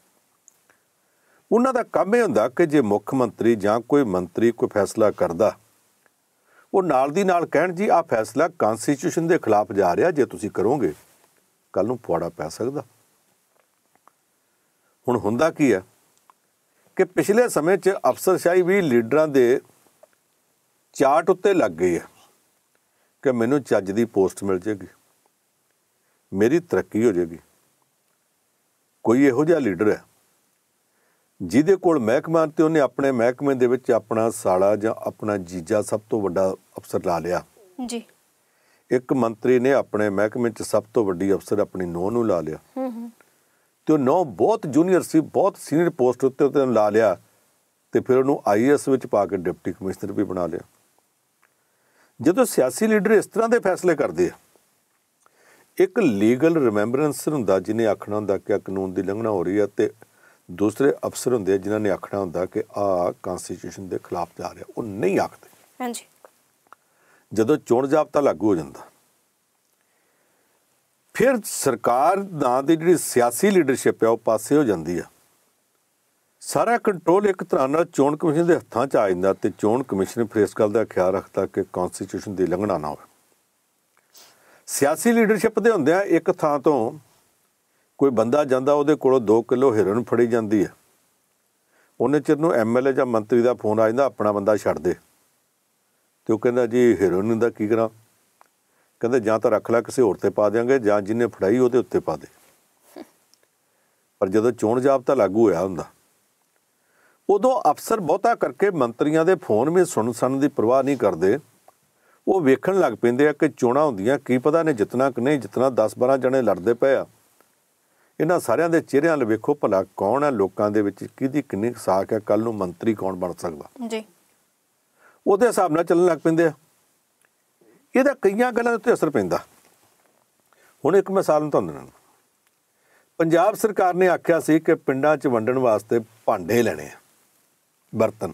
ਉਹਨਾਂ ਦਾ ਕੰਮ ਇਹ ਹੁੰਦਾ ਕਿ ਜੇ ਮੁੱਖ ਮੰਤਰੀ ਜਾਂ ਕੋਈ ਮੰਤਰੀ ਕੋਈ ਫੈਸਲਾ ਕਰਦਾ ਉਹ ਨਾਲ ਦੀ ਨਾਲ ਕਹਿਣ ਜੀ ਆ ਫੈਸਲਾ ਕਨਸਟੀਟਿਊਸ਼ਨ ਦੇ ਖਿਲਾਫ ਜਾ ਰਿਹਾ ਜੇ ਤੁਸੀਂ ਕਰੋਗੇ ਕੱਲ ਨੂੰ ਪੁਆੜਾ ਪੈ ਸਕਦਾ ਹੁਣ ਹੁੰਦਾ ਕੀ ਹੈ ਕਿ ਪਿਛਲੇ ਸਮੇਂ 'ਚ ਅਫਸਰਸ਼ਾਹੀ ਵੀ ਲੀਡਰਾਂ ਦੇ ਚਾਰਟ ਉੱਤੇ ਲੱਗ ਗਈ ਹੈ ਕਿ ਮੈਨੂੰ ਚੱਜ ਦੀ ਪੋਸਟ ਮਿਲ ਜੇਗੀ ਮੇਰੀ ਤਰੱਕੀ ਹੋ ਜੇਗੀ ਕੋਈ ਇਹੋ ਜਿਹਾ ਲੀਡਰ ਹੈ ਜਿਹਦੇ ਕੋਲ ਮਹਿਕਮਾ ਤੇ ਉਹਨੇ ਆਪਣੇ ਮਹਿਕਮੇ ਦੇ ਵਿੱਚ ਆਪਣਾ ਸਾਲਾ ਜਾਂ ਆਪਣਾ ਜੀਜਾ ਸਭ ਤੋਂ ਵੱਡਾ ਅਫਸਰ ਲਾ ਲਿਆ ਜੀ ਇੱਕ ਮੰਤਰੀ ਨੇ ਆਪਣੇ ਮਹਿਕਮੇ 'ਚ ਸਭ ਤੋਂ ਵੱਡੀ ਅਫਸਰ ਆਪਣੀ ਨੋਹ ਨੂੰ ਲਾ ਲਿਆ ਹੂੰ ਹੂੰ ਤੇ ਉਹ ਨੌ ਬਹੁਤ ਜੂਨੀਅਰ ਸੀ ਬਹੁਤ ਸੀਨੀਅਰ ਪੋਸਟ ਉੱਤੇ ਉਹਨੂੰ ਲਾ ਲਿਆ ਤੇ ਫਿਰ ਉਹਨੂੰ ਆਈਐਸ ਵਿੱਚ ਪਾ ਕੇ ਡਿਪਟੀ ਕਮਿਸ਼ਨਰ ਵੀ ਬਣਾ ਲਿਆ ਜਦੋਂ ਸਿਆਸੀ ਲੀਡਰ ਇਸ ਤਰ੍ਹਾਂ ਦੇ ਫੈਸਲੇ ਕਰਦੇ ਆ ਇੱਕ ਲੀਗਲ ਰਿਮੈਂਬਰੈਂਸ ਹੁੰਦਾ ਜਿਹਨੇ ਆਖਣਾ ਹੁੰਦਾ ਕਿ ਕਾਨੂੰਨ ਦੀ ਲੰਘਣਾ ਹੋ ਰਹੀ ਹੈ ਤੇ ਦੂਸਰੇ ਅਫਸਰ ਹੁੰਦੇ ਆ ਜਿਨ੍ਹਾਂ ਨੇ ਆਖਣਾ ਹੁੰਦਾ ਕਿ ਆ ਕਨਸਟੀਟਿਊਸ਼ਨ ਦੇ ਖਿਲਾਫ ਜਾ ਰਿਹਾ ਉਹ ਨਹੀਂ ਆਖਦੇ ਹਾਂਜੀ ਜਦੋਂ ਚੋਣ ਜਾਬਤਾ ਲਾਗੂ ਹੋ ਜਾਂਦਾ ਫਿਰ ਸਰਕਾਰ ਦਾ ਦੀ ਜਿਹੜੀ ਸਿਆਸੀ ਲੀਡਰਸ਼ਿਪ ਹੈ ਉਹ ਪਾਸੇ ਹੋ ਜਾਂਦੀ ਆ ਸਾਰਾ ਕੰਟਰੋਲ ਇੱਕ ਤਰ੍ਹਾਂ ਨਾਲ ਚੋਣ ਕਮਿਸ਼ਨ ਦੇ ਹੱਥਾਂ 'ਚ ਆ ਜਾਂਦਾ ਤੇ ਚੋਣ ਕਮਿਸ਼ਨ ਫਿਰ ਇਸ ਗੱਲ ਦਾ ਖਿਆਲ ਰੱਖਦਾ ਕਿ ਕਨਸਟੀਟਿਊਸ਼ਨ ਦੀ ਲੰਘਣਾ ਨਾ ਹੋਵੇ ਸਿਆਸੀ ਲੀਡਰਸ਼ਿਪ ਦੇ ਹੁੰਦੇ ਆ ਇੱਕ ਥਾਂ ਤੋਂ ਕੋਈ ਬੰਦਾ ਜਾਂਦਾ ਉਹਦੇ ਕੋਲੋਂ 2 ਕਿਲੋ ਹੀਰਨ ਫੜੀ ਜਾਂਦੀ ਹੈ ਉਹਨੇ ਚਿਰ ਨੂੰ ਐਮਐਲਏ ਜਾਂ ਮੰਤਰੀ ਦਾ ਫੋਨ ਆ ਜਾਂਦਾ ਆਪਣਾ ਬੰਦਾ ਛੱਡ ਦੇ ਤੇ ਉਹ ਕਹਿੰਦਾ ਜੀ ਹੀਰਨ ਦਾ ਕੀ ਕਰਾਂ ਕਹਿੰਦੇ ਜਾਂ ਤਾਂ ਰੱਖ ਲੈ ਕਿਸੇ ਹੋਰ ਤੇ ਪਾ ਦੇਾਂਗੇ ਜਾਂ ਜਿੰਨੇ ਫੜਾਈ ਉਹਦੇ ਉੱਤੇ ਪਾ ਦੇ ਪਰ ਜਦੋਂ ਚੋਣ ਜਾਬਤਾ ਲਾਗੂ ਹੋਇਆ ਹੁੰਦਾ ਉਦੋਂ ਅਫਸਰ ਬਹੁਤਾ ਕਰਕੇ ਮੰਤਰੀਆਂ ਦੇ ਫੋਨ ਵੀ ਸੁਣ ਸੁਣ ਦੀ ਪਰਵਾਹ ਨਹੀਂ ਕਰਦੇ ਉਹ ਵੇਖਣ ਲੱਗ ਪੈਂਦੇ ਆ ਕਿ ਚੋਣਾਂ ਹੁੰਦੀਆਂ ਕੀ ਪਤਾ ਨੇ ਜਿਤਨਾ ਕਿ ਨਹੀਂ ਜਿਤਨਾ 10-12 ਜਣੇ ਲੜਦੇ ਪਏ ਆ ਇਹਨਾਂ ਸਾਰਿਆਂ ਦੇ ਚਿਹਰਿਆਂ 'ਲ ਵੇਖੋ ਭਲਾ ਕੌਣ ਆ ਲੋਕਾਂ ਦੇ ਵਿੱਚ ਕਿਹਦੀ ਕਿੰਨੀ ਸਾਖ ਹੈ ਕੱਲ ਨੂੰ ਮੰਤਰੀ ਕੌਣ ਬਣ ਸਕਦਾ ਜੀ ਉਹਦੇ ਹਿਸਾਬ ਨਾਲ ਚੱਲਣ ਲੱਗ ਪੈਂਦੇ ਆ ਇਹਦਾ ਕਈਆਂ ਗੱਲਾਂ ਉੱਤੇ ਅਸਰ ਪੈਂਦਾ ਹੁਣ ਇੱਕ ਮਿਸਾਲ ਨੂੰ ਤੁਹਾਨੂੰ ਦਿੰਦਾ ਪੰਜਾਬ ਸਰਕਾਰ ਨੇ ਆਖਿਆ ਸੀ ਕਿ ਪਿੰਡਾਂ 'ਚ ਵੰਡਣ ਵਾਸਤੇ ਭਾਂਡੇ ਲੈਣੇ ਆ ਬਰਤਨ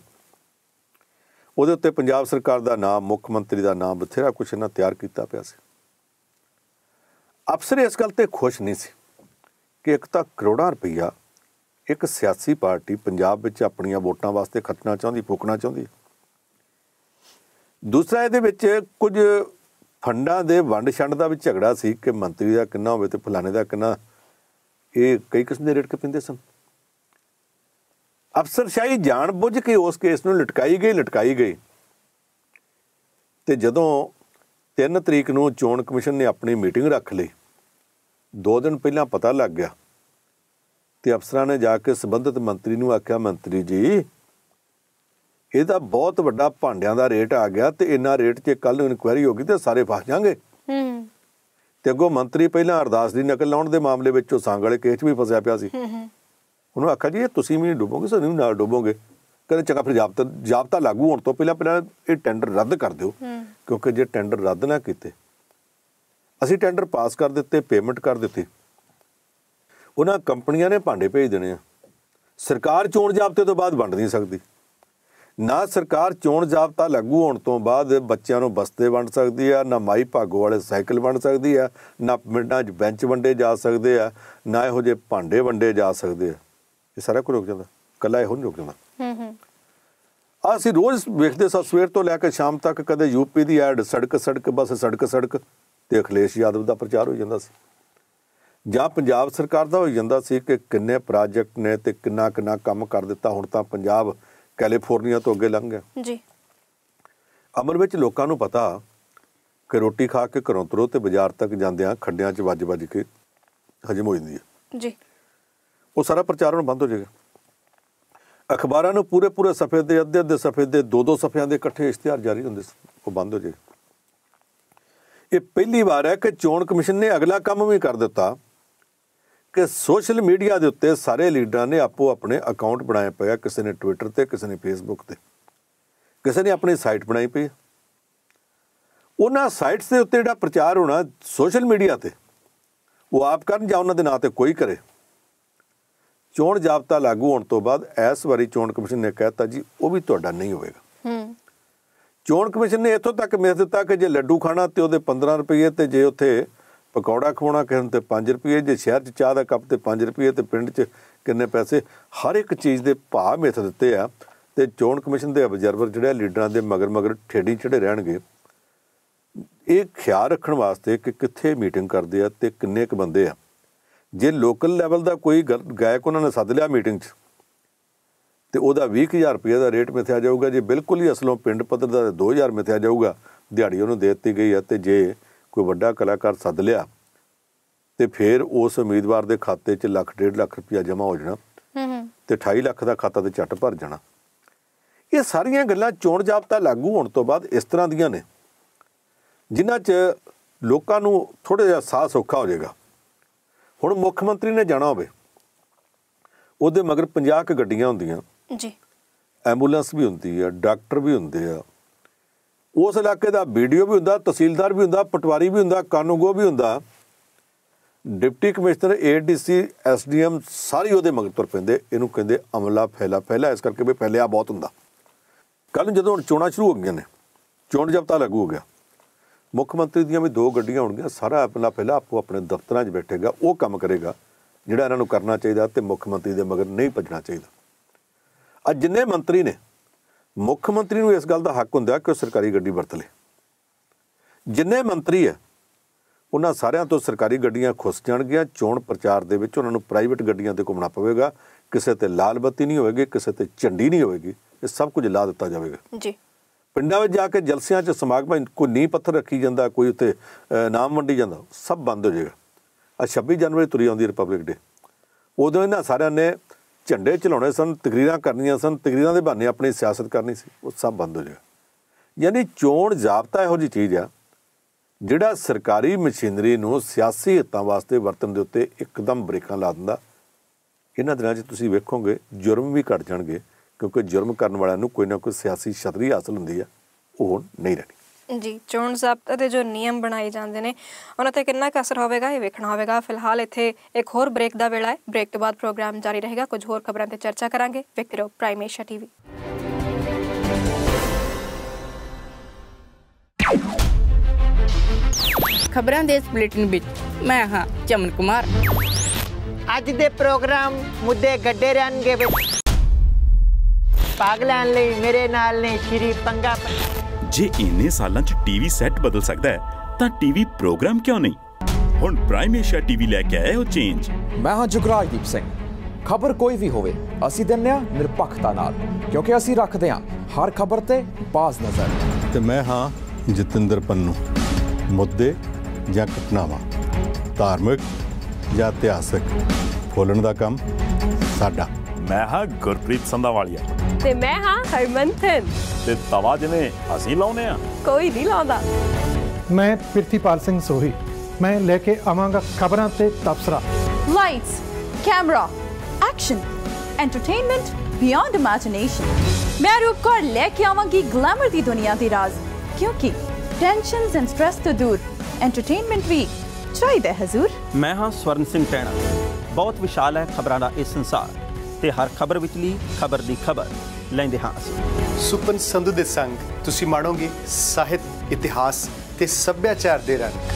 ਉਹਦੇ ਉੱਤੇ ਪੰਜਾਬ ਸਰਕਾਰ ਦਾ ਨਾਮ ਮੁੱਖ ਮੰਤਰੀ ਦਾ ਨਾਮ ਬਥੇਰਾ ਕੁਝ ਇਹਨਾਂ ਤਿਆਰ ਕੀਤਾ ਪਿਆ ਸੀ ਅਫਸਰ ਇਸ ਗੱਲ ਤੇ ਖੁਸ਼ ਨਹੀਂ ਸੀ ਕਿ ਇੱਕ ਤਾਂ ਕਰੋੜਾਂ ਰੁਪਈਆ ਇੱਕ ਸਿਆਸੀ ਪਾਰਟੀ ਪੰਜਾਬ ਵਿੱਚ ਆਪਣੀਆਂ ਵੋਟਾਂ ਵਾਸਤੇ ਖਰਚਣਾ ਚਾਹੁੰਦੀ ਫੋਕਣਾ ਚਾਹੁੰਦੀ ਹੈ ਦੂਸਰਾ ਇਹਦੇ ਵਿੱਚ ਕੁਝ ਫੰਡਾਂ ਦੇ ਵੰਡ ਛੰਡ ਦਾ ਵੀ ਝਗੜਾ ਸੀ ਕਿ ਮੰਤਰੀ ਦਾ ਕਿੰਨਾ ਹੋਵੇ ਤੇ ਫਲਾਣੇ ਦਾ ਕਿੰਨਾ ਇਹ ਕਈ ਕਿਸਮ ਦੇ ਰਟਕੇ ਪਿੰਦੇ ਸਨ ਅਫਸਰਸ਼ਾਹੀ ਬੁੱਝ ਕੇ ਉਸ ਕੇਸ ਨੂੰ ਲਟਕਾਈ ਗਈ ਲਟਕਾਈ ਗਈ ਤੇ ਜਦੋਂ 3 ਤਰੀਕ ਨੂੰ ਚੋਣ ਕਮਿਸ਼ਨ ਨੇ ਆਪਣੀ ਮੀਟਿੰਗ ਰੱਖ ਲਈ 2 ਦਿਨ ਪਹਿਲਾਂ ਪਤਾ ਲੱਗ ਗਿਆ ਤੇ ਅਫਸਰਾਂ ਨੇ ਜਾ ਕੇ ਸਬੰਧਤ ਮੰਤਰੀ ਨੂੰ ਆਖਿਆ ਮੰਤਰੀ ਜੀ ਇਹ ਤਾਂ ਬਹੁਤ ਵੱਡਾ ਭਾਂਡਿਆਂ ਦਾ ਰੇਟ ਆ ਗਿਆ ਤੇ ਇੰਨਾ ਰੇਟ 'ਚ ਕੱਲ ਨੂੰ ਇਨਕੁਆਇਰੀ ਗਈ ਤੇ ਸਾਰੇ ਫਸ ਜਾਣਗੇ ਹੂੰ ਤੇ ਅੱਗੋਂ ਮੰਤਰੀ ਪਹਿਲਾਂ ਅਰਦਾਸ ਦੀ ਨਕਲ ਲਾਉਣ ਦੇ ਮਾਮਲੇ ਵਿੱਚ ਉਹ ਸੰਗ ਵਾਲੇ ਕੇਸ ਵੀ ਫਸਿਆ ਪਿਆ ਸੀ ਹੂੰ ਉਹਨੂੰ ਆਖਿਆ ਜੀ ਤੁਸੀਂ ਵੀ ਡੁੱਬੋਗੇ ਸਾਨੂੰ ਨਾਲ ਡੁੱਬੋਗੇ ਕਹਿੰਦੇ ਚੰਗਾ ਫਿਰ ਜਾਬਤਾ ਜਾਬਤਾ ਲਾਗੂ ਹੋਣ ਤੋਂ ਪਹਿਲਾਂ ਪਹਿਲਾਂ ਇਹ ਟੈਂਡਰ ਰੱਦ ਕਰ ਦਿਓ ਕਿਉਂਕਿ ਜੇ ਟੈਂਡਰ ਰੱਦ ਨਾ ਕੀਤੇ ਅਸੀਂ ਟੈਂਡਰ ਪਾਸ ਕਰ ਦਿੱਤੇ ਪੇਮੈਂਟ ਕਰ ਦਿੱਤੀ ਉਹਨਾਂ ਕੰਪਨੀਆਂ ਨੇ ਭਾਂਡੇ ਭੇਜ ਦੇਣੇ ਆ ਸਰਕਾਰ ਚੋਣ ਜਾਬਤੇ ਤੋਂ ਬਾਅਦ ਵੰਡ ਨਹੀਂ ਸਕਦੀ ਨਾ ਸਰਕਾਰ ਚੋਣ ਜਾਬਤਾ ਲਾਗੂ ਹੋਣ ਤੋਂ ਬਾਅਦ ਬੱਚਿਆਂ ਨੂੰ ਬਸਤੇ ਵੰਡ ਸਕਦੀ ਆ ਨਾ ਮਾਈ ਭਾਗੋ ਵਾਲੇ ਸਾਈਕਲ ਵੰਡ ਸਕਦੀ ਆ ਨਾ ਪਿੰਡਾਂ 'ਚ ਬੈਂਚ ਵੰਡੇ ਜਾ ਸਕਦੇ ਆ ਨਾ ਇਹੋ ਜੇ ਭਾਂਡੇ ਵੰਡੇ ਜਾ ਸਕਦੇ ਆ ਇਹ ਸਾਰਾ ਕੁਝ ਰੁਕ ਜਾਂਦਾ ਕੱਲਾ ਇਹੋ ਨਹੀਂ ਰੁਕ ਜਾਂਦਾ ਹੂੰ ਹੂੰ ਅਸੀਂ ਰੋਜ਼ ਵੇਖਦੇ ਸਾਂ ਸਵੇਰ ਤੋਂ ਲੈ ਕੇ ਸ਼ਾਮ ਤੱਕ ਕਦੇ ਯੂਪੀ ਦੀ ਐਡ ਸੜਕ ਸੜਕ ਬਸ ਸੜਕ ਸੜਕ ਤੇ ਅਖਲੇਸ਼ ਯਾਦਵ ਦਾ ਪ੍ਰਚਾਰ ਹੋ ਜਾਂਦਾ ਸੀ ਜਾਂ ਪੰਜਾਬ ਸਰਕਾਰ ਦਾ ਹੋ ਜਾਂਦਾ ਸੀ ਕਿ ਕਿੰਨੇ ਪ੍ਰੋਜੈਕਟ ਨੇ ਤੇ ਕਿੰਨਾ ਕਿੰਨਾ ਕੰਮ ਕਰ ਦਿੱਤਾ ਹੁਣ ਤਾਂ ਪੰਜਾਬ ਕੈਲੀਫੋਰਨੀਆ ਤੋਂ ਅੱਗੇ ਲੰਘ ਗਿਆ ਜੀ ਅਮਰ ਵਿੱਚ ਲੋਕਾਂ ਨੂੰ ਪਤਾ ਕਿ ਰੋਟੀ ਖਾ ਕੇ ਘਰੋਂ ਤੁਰੋ ਤੇ ਬਾਜ਼ਾਰ ਤੱਕ ਜਾਂਦਿਆਂ ਖੱਡਿਆਂ 'ਚ ਵੱਜ-ਵੱਜ ਕੇ ਹਜਮ ਹੋ ਜਾਂਦੀ ਹੈ ਜੀ ਉਹ ਸਾਰਾ ਪ੍ਰਚਾਰਨ ਬੰਦ ਹੋ ਜਾਏਗਾ ਅਖਬਾਰਾਂ ਨੂੰ ਪੂਰੇ ਪੂਰੇ ਸਫੇ ਦੇ ਅੱਧੇ ਅੱਧੇ ਸਫੇ ਦੇ ਦੋ ਦੋ ਸਫਿਆਂ ਦੇ ਇਕੱਠੇ ਇਸ਼ਤਿਹਾਰ ਜਾਰੀ ਹੁੰਦੇ ਉਹ ਬੰਦ ਹੋ ਜਾਏਗਾ ਇਹ ਪਹਿਲੀ ਵਾਰ ਹੈ ਕਿ ਚੋਣ ਕਮਿਸ਼ਨ ਨੇ ਅਗਲਾ ਕੰਮ ਵੀ ਕਰ ਦਿੱਤਾ ਕਿ ਸੋਸ਼ਲ ਮੀਡੀਆ ਦੇ ਉੱਤੇ ਸਾਰੇ ਲੀਡਰਾਂ ਨੇ ਆਪੋ ਆਪਣੇ ਅਕਾਊਂਟ ਬਣਾਏ ਪਏ ਆ ਕਿਸੇ ਨੇ ਟਵਿੱਟਰ ਤੇ ਕਿਸੇ ਨੇ ਫੇਸਬੁੱਕ ਤੇ ਕਿਸੇ ਨੇ ਆਪਣੀ ਸਾਈਟ ਬਣਾਈ ਪਈ ਉਹਨਾਂ ਸਾਈਟਸ ਦੇ ਉੱਤੇ ਜਿਹੜਾ ਪ੍ਰਚਾਰ ਹੋਣਾ ਸੋਸ਼ਲ ਮੀਡੀਆ ਤੇ ਉਹ ਆਪ ਕਰਨ ਜਾਂ ਉਹਨਾਂ ਦੇ ਨਾਂ ਤੇ ਕੋਈ ਕਰੇ ਚੋਣ ਜਾਬਤਾ ਲਾਗੂ ਹੋਣ ਤੋਂ ਬਾਅਦ ਇਸ ਵਾਰੀ ਚੋਣ ਕਮਿਸ਼ਨ ਨੇ ਕਹਿਤਾ ਜੀ ਉਹ ਵੀ ਤੁਹਾਡਾ ਨਹੀਂ ਹੋਵੇਗਾ ਹੂੰ ਚੋਣ ਕਮਿਸ਼ਨ ਨੇ ਇੱਥੋਂ ਤੱਕ ਮਿਹਨਤ ਦਿੱਤਾ ਕਿ ਜੇ ਲੱਡੂ ਖਾਣਾ ਤੇ ਉਹਦੇ 15 ਰੁਪਏ ਤੇ ਜੇ ਉੱਥੇ ਪਕੌੜਾ ਖਵਾਉਣਾ ਕਿਸੇ ਤੇ 5 ਰੁਪਏ ਜੇ ਸ਼ਹਿਰ 'ਚ ਚਾਹ ਦਾ ਕੱਪ ਤੇ 5 ਰੁਪਏ ਤੇ ਪਿੰਡ 'ਚ ਕਿੰਨੇ ਪੈਸੇ ਹਰ ਇੱਕ ਚੀਜ਼ ਦੇ ਭਾਅ ਮਿੱਥ ਦਿੱਤੇ ਆ ਤੇ ਚੋਣ ਕਮਿਸ਼ਨ ਦੇ ਅਬਜ਼ਰਵਰ ਜਿਹੜੇ ਲੀਡਰਾਂ ਦੇ ਮਗਰ ਮਗਰ ਠੇਡੀ ਚੜੇ ਰਹਿਣਗੇ ਇਹ ਖਿਆਲ ਰੱਖਣ ਵਾਸਤੇ ਕਿ ਕਿੱਥੇ ਮੀਟਿੰਗ ਕਰਦੇ ਆ ਤੇ ਕਿੰਨੇ ਕ ਬੰਦੇ ਆ ਜੇ ਲੋਕਲ ਲੈਵਲ ਦਾ ਕੋਈ ਗਾਇਕ ਉਹਨਾਂ ਨੇ ਸੱਦ ਲਿਆ ਮੀਟਿੰਗ 'ਚ ਤੇ ਉਹਦਾ 20000 ਰੁਪਏ ਦਾ ਰੇਟ ਮਿੱਥਿਆ ਜਾਊਗਾ ਜੇ ਬਿਲਕੁਲ ਹੀ ਅਸਲੋਂ ਪਿੰਡ ਪੱਧਰ ਦਾ 2000 ਮਿੱਥਿਆ ਜਾਊਗਾ ਦਿਹਾੜੀ ਉਹਨੂੰ ਦੇ ਦਿੱਤੀ ਗਈ ਹੈ ਤੇ ਜੇ ਕੋਈ ਵੱਡਾ ਕਲਾਕਾਰ ਸੱਦ ਲਿਆ ਤੇ ਫਿਰ ਉਸ ਉਮੀਦਵਾਰ ਦੇ ਖਾਤੇ 'ਚ ਲੱਖ ਡੇਢ ਲੱਖ ਰੁਪਇਆ ਜਮ੍ਹਾਂ ਹੋ ਜਾਣਾ ਹੂੰ ਹੂੰ ਤੇ 28 ਲੱਖ ਦਾ ਖਾਤਾ ਤੇ ਝੱਟ ਭਰ ਜਾਣਾ ਇਹ ਸਾਰੀਆਂ ਗੱਲਾਂ ਚੋਣ ਜਾਬਤਾ ਲਾਗੂ ਹੋਣ ਤੋਂ ਬਾਅਦ ਇਸ ਤਰ੍ਹਾਂ ਦੀਆਂ ਨੇ ਜਿਨ੍ਹਾਂ 'ਚ ਲੋਕਾਂ ਨੂੰ ਥੋੜਾ ਜਿਹਾ ਸਾਹ ਸੌਖਾ ਹੋ ਜਾਏਗਾ ਹੁਣ ਮੁੱਖ ਮੰਤਰੀ ਨੇ ਜਾਣਾ ਹੋਵੇ ਉਹਦੇ ਮਗਰ 50 ਕ ਗੱਡੀਆਂ ਹੁੰਦੀਆਂ ਜੀ ਐਂਬੂਲੈਂਸ ਵੀ ਹੁੰਦੀ ਆ ਡਾਕਟਰ ਵੀ ਹੁੰਦੇ ਆ ਉਸ ਇਲਾਕੇ ਦਾ ਵੀਡੀਓ ਵੀ ਹੁੰਦਾ ਤਹਿਸੀਲਦਾਰ ਵੀ ਹੁੰਦਾ ਪਟਵਾਰੀ ਵੀ ਹੁੰਦਾ ਕਾਨੂੰਗੋ ਵੀ ਹੁੰਦਾ ਡਿਪਟੀ ਕਮਿਸ਼ਨਰ ਏਡੀਸੀ ਐਸਡੀਐਮ ਸਾਰੇ ਉਹਦੇ ਮਗਰ ਤੁਰ ਪੈਂਦੇ ਇਹਨੂੰ ਕਹਿੰਦੇ ਅਮਲਾ ਫੈਲਾ ਫੈਲਾ ਇਸ ਕਰਕੇ ਵੀ ਪਹਿਲੇ ਆ ਬਹੁਤ ਹੁੰਦਾ ਕੱਲ ਨੂੰ ਜਦੋਂ ਚੋਣਾਂ ਸ਼ੁਰੂ ਹੋ ਗਈਆਂ ਨੇ ਚੋਣ ਜਬਤਾ ਲੱਗੂ ਹੋ ਗਿਆ ਮੁੱਖ ਮੰਤਰੀ ਦੀਆਂ ਵੀ ਦੋ ਗੱਡੀਆਂ ਹੋਣਗੀਆਂ ਸਾਰਾ ਆਪਣਾ ਫੈਲਾ ਆਪੋ ਆਪਣੇ ਦਫ਼ਤਰਾਂ 'ਚ ਬੈਠੇਗਾ ਉਹ ਕੰਮ ਕਰੇਗਾ ਜਿਹੜਾ ਇਹਨਾਂ ਨੂੰ ਕਰਨਾ ਚਾਹੀਦਾ ਤੇ ਮੁੱਖ ਮੰਤਰੀ ਦੇ ਮਗਰ ਨਹੀਂ ਭੱਜਣਾ ਚਾਹੀਦਾ ਅੱਜ ਜਿੰਨੇ ਮੰਤਰੀ ਨੇ ਮੁੱਖ ਮੰਤਰੀ ਨੂੰ ਇਸ ਗੱਲ ਦਾ ਹੱਕ ਹੁੰਦਾ ਕਿ ਉਹ ਸਰਕਾਰੀ ਗੱਡੀ ਵਰਤ ਲੇ ਜਿੰਨੇ ਮੰਤਰੀ ਆ ਉਹਨਾਂ ਸਾਰਿਆਂ ਤੋਂ ਸਰਕਾਰੀ ਗੱਡੀਆਂ ਖੁੱਸ ਜਾਣਗੀਆਂ ਚੋਣ ਪ੍ਰਚਾਰ ਦੇ ਵਿੱਚ ਉਹਨਾਂ ਨੂੰ ਪ੍ਰਾਈਵੇਟ ਗੱਡੀਆਂ ਤੇ ਘੁੰਮਣਾ ਪਵੇਗਾ ਕਿਸੇ ਤੇ ਲਾਲ ਬੱਤੀ ਨਹੀਂ ਹੋਵੇਗੀ ਕਿਸੇ ਤੇ ਝੰਡੀ ਨਹੀਂ ਹੋਵੇਗੀ ਇਹ ਸਭ ਕੁਝ ਲਾ ਦਿੱਤਾ ਜਾਵੇਗਾ ਜੀ ਪਿੰਡਾਂ ਵਿੱਚ ਜਾ ਕੇ ਜਲਸਿਆਂ 'ਚ ਸਮਾਗਮਾਂ ਕੋਈ ਨੀਂਹ ਪੱਥਰ ਰੱਖੀ ਜਾਂਦਾ ਕੋਈ ਉੱਤੇ ਨਾਮ ਵੰਡੀ ਜਾਂਦਾ ਸਭ ਬੰਦ ਹੋ ਜਾਏਗਾ ਆ 26 ਜਨਵਰੀ ਤੁਰੀ ਆਉਂਦੀ ਰਿਪਬਲਿਕ ਡੇ ਉਦੋਂ ਇਹਨਾਂ ਸਾਰਿਆਂ ਨੇ ਝੰਡੇ ਚਲਾਉਣੇ ਸਨ ਤਕਰੀਰਾਂ ਕਰਨੀਆਂ ਸਨ ਤਕਰੀਰਾਂ ਦੇ ਬਹਾਨੇ ਆਪਣੀ ਸਿਆਸਤ ਕਰਨੀ ਸੀ ਉਹ ਸਭ ਬੰਦ ਹੋ ਗਿਆ ਯਾਨੀ ਚੋਣ ਜ਼ਾਬਤਾ ਇਹੋ ਜੀ ਚੀਜ਼ ਆ ਜਿਹੜਾ ਸਰਕਾਰੀ ਮਸ਼ੀਨਰੀ ਨੂੰ ਸਿਆਸੀ ਹਿੱਤਾਂ ਵਾਸਤੇ ਵਰਤਣ ਦੇ ਉੱਤੇ ਇੱਕਦਮ ਬ੍ਰੇਕਾਂ ਲਾ ਦਿੰਦਾ ਇਹਨਾਂ ਦਿਨਾਂ 'ਚ ਤੁਸੀਂ ਵੇਖੋਗੇ ਜੁਰਮ ਵੀ ਘਟ ਜਾਣਗੇ ਕਿਉਂਕਿ ਜੁਰਮ ਕਰਨ ਵਾਲਿਆਂ ਨੂੰ ਕੋਈ ਨਾ ਕੋਈ ਸਿਆਸੀ ਛਤਰੀ ਹਾਸਲ ਹੁੰਦੀ ਆ ਉਹ ਨਹੀਂ ਰਹੇ जी चो जबत जो नियम बनाए जाते हैं उन्होंने कि असर होगा यह वेखना होगा फिलहाल इतने एक होर ब्रेक का वेला है ब्रेक तो बाद प्रोग्राम जारी रहेगा कुछ होर खबर से चर्चा करा वेखते रहो प्राइम एशिया टीवी खबर मैं हाँ चमन कुमार अज के प्रोग्राम मुद्दे गड्ढे रहने भाग लैन मेरे नाल ने श्री पंगा पंगा ਜੇ ਇੰਨੇ ਸਾਲਾਂ 'ਚ ਟੀਵੀ ਸੈੱਟ ਬਦਲ ਸਕਦਾ ਹੈ ਤਾਂ ਟੀਵੀ ਪ੍ਰੋਗਰਾਮ ਕਿਉਂ ਨਹੀਂ ਹੁਣ ਪ੍ਰਾਈਮ ਏਸ਼ੀਆ ਟੀਵੀ ਲੈ ਕੇ ਆਇਆ ਉਹ ਚੇਂਜ ਮੈਂ ਹਾਂ ਜੁਗਰਾਜਦੀਪ ਸਿੰਘ ਖਬਰ ਕੋਈ ਵੀ ਹੋਵੇ ਅਸੀਂ ਦਿੰਨੇ ਆ ਨਿਰਪੱਖਤਾ ਨਾਲ ਕਿਉਂਕਿ ਅਸੀਂ ਰੱਖਦੇ ਆ ਹਰ ਖਬਰ ਤੇ ਬਾਜ਼ ਨਜ਼ਰ ਤੇ ਮੈਂ ਹਾਂ ਜਤਿੰਦਰ ਪੰਨੂ ਮੁੱਦੇ ਜਾਂ ਘਟਨਾਵਾਂ ਧਾਰਮਿਕ ਜਾਂ ਇਤਿਹਾਸਕ ਖੋਲਣ ਦਾ ਕੰਮ ਸਾਡਾ ਮੈਂ ਹਾਂ ਗੁਰਪ੍ਰੀਤ ਸੰਧਾਵਾਲੀਆ ਤੇ ਮੈਂ ਹਾਂ ਹਰਮਨਥਨ ਤੇ ਤਵਾ ਜਿਵੇਂ ਅਸੀਂ ਲਾਉਨੇ ਆ ਕੋਈ ਨਹੀਂ ਲਾਉਂਦਾ ਮੈਂ ਪ੍ਰਿਥੀਪਾਲ ਸਿੰਘ ਸੋਹੀ ਮੈਂ ਲੈ ਕੇ ਆਵਾਂਗਾ ਖਬਰਾਂ ਤੇ ਤਬਸਰਾ lights camera action entertainment beyond imagination ਮੈਂ ਰੂਪ ਰੂਪਕੌਰ ਲੈ ਕੇ ਆਵਾਂਗੀ ਗਲੈਮਰ ਦੀ ਦੁਨੀਆ ਦੇ ਰਾਜ਼ ਕਿਉਂਕਿ ਟੈਨਸ਼ਨਸ ਐਂਡ ਸਟ੍ਰੈਸ ਤੋਂ ਦੂਰ ਐਂਟਰਟੇਨਮੈਂਟ ਵੀ ਚਾਹੀਦਾ ਹਜ਼ੂਰ ਮੈਂ ਹਾਂ ਸਵਰਨ ਸਿੰਘ ਟੈਣਾ ਬਹੁਤ ਵਿਸ਼ਾਲ ਹੈ ਖਬਰਾਂ ਦਾ ਇਹ ਸੰਸਾਰ ਤੇ ਹਰ ਖਬਰ ਵਿਚਲੀ ਖਬਰ ਦੀ ਖਬਰ ਲੈਂਦੇ ਹਾਂ ਅਸੀਂ ਸੁਪਨ ਸੰਧੂ ਦੇ ਸੰਗ ਤੁਸੀਂ ਮਾਣੋਗੇ ਸਾਹਿਤ ਇਤਿਹਾਸ ਤੇ ਸੱਭਿਆਚਾਰ ਦੇ ਰੰਗ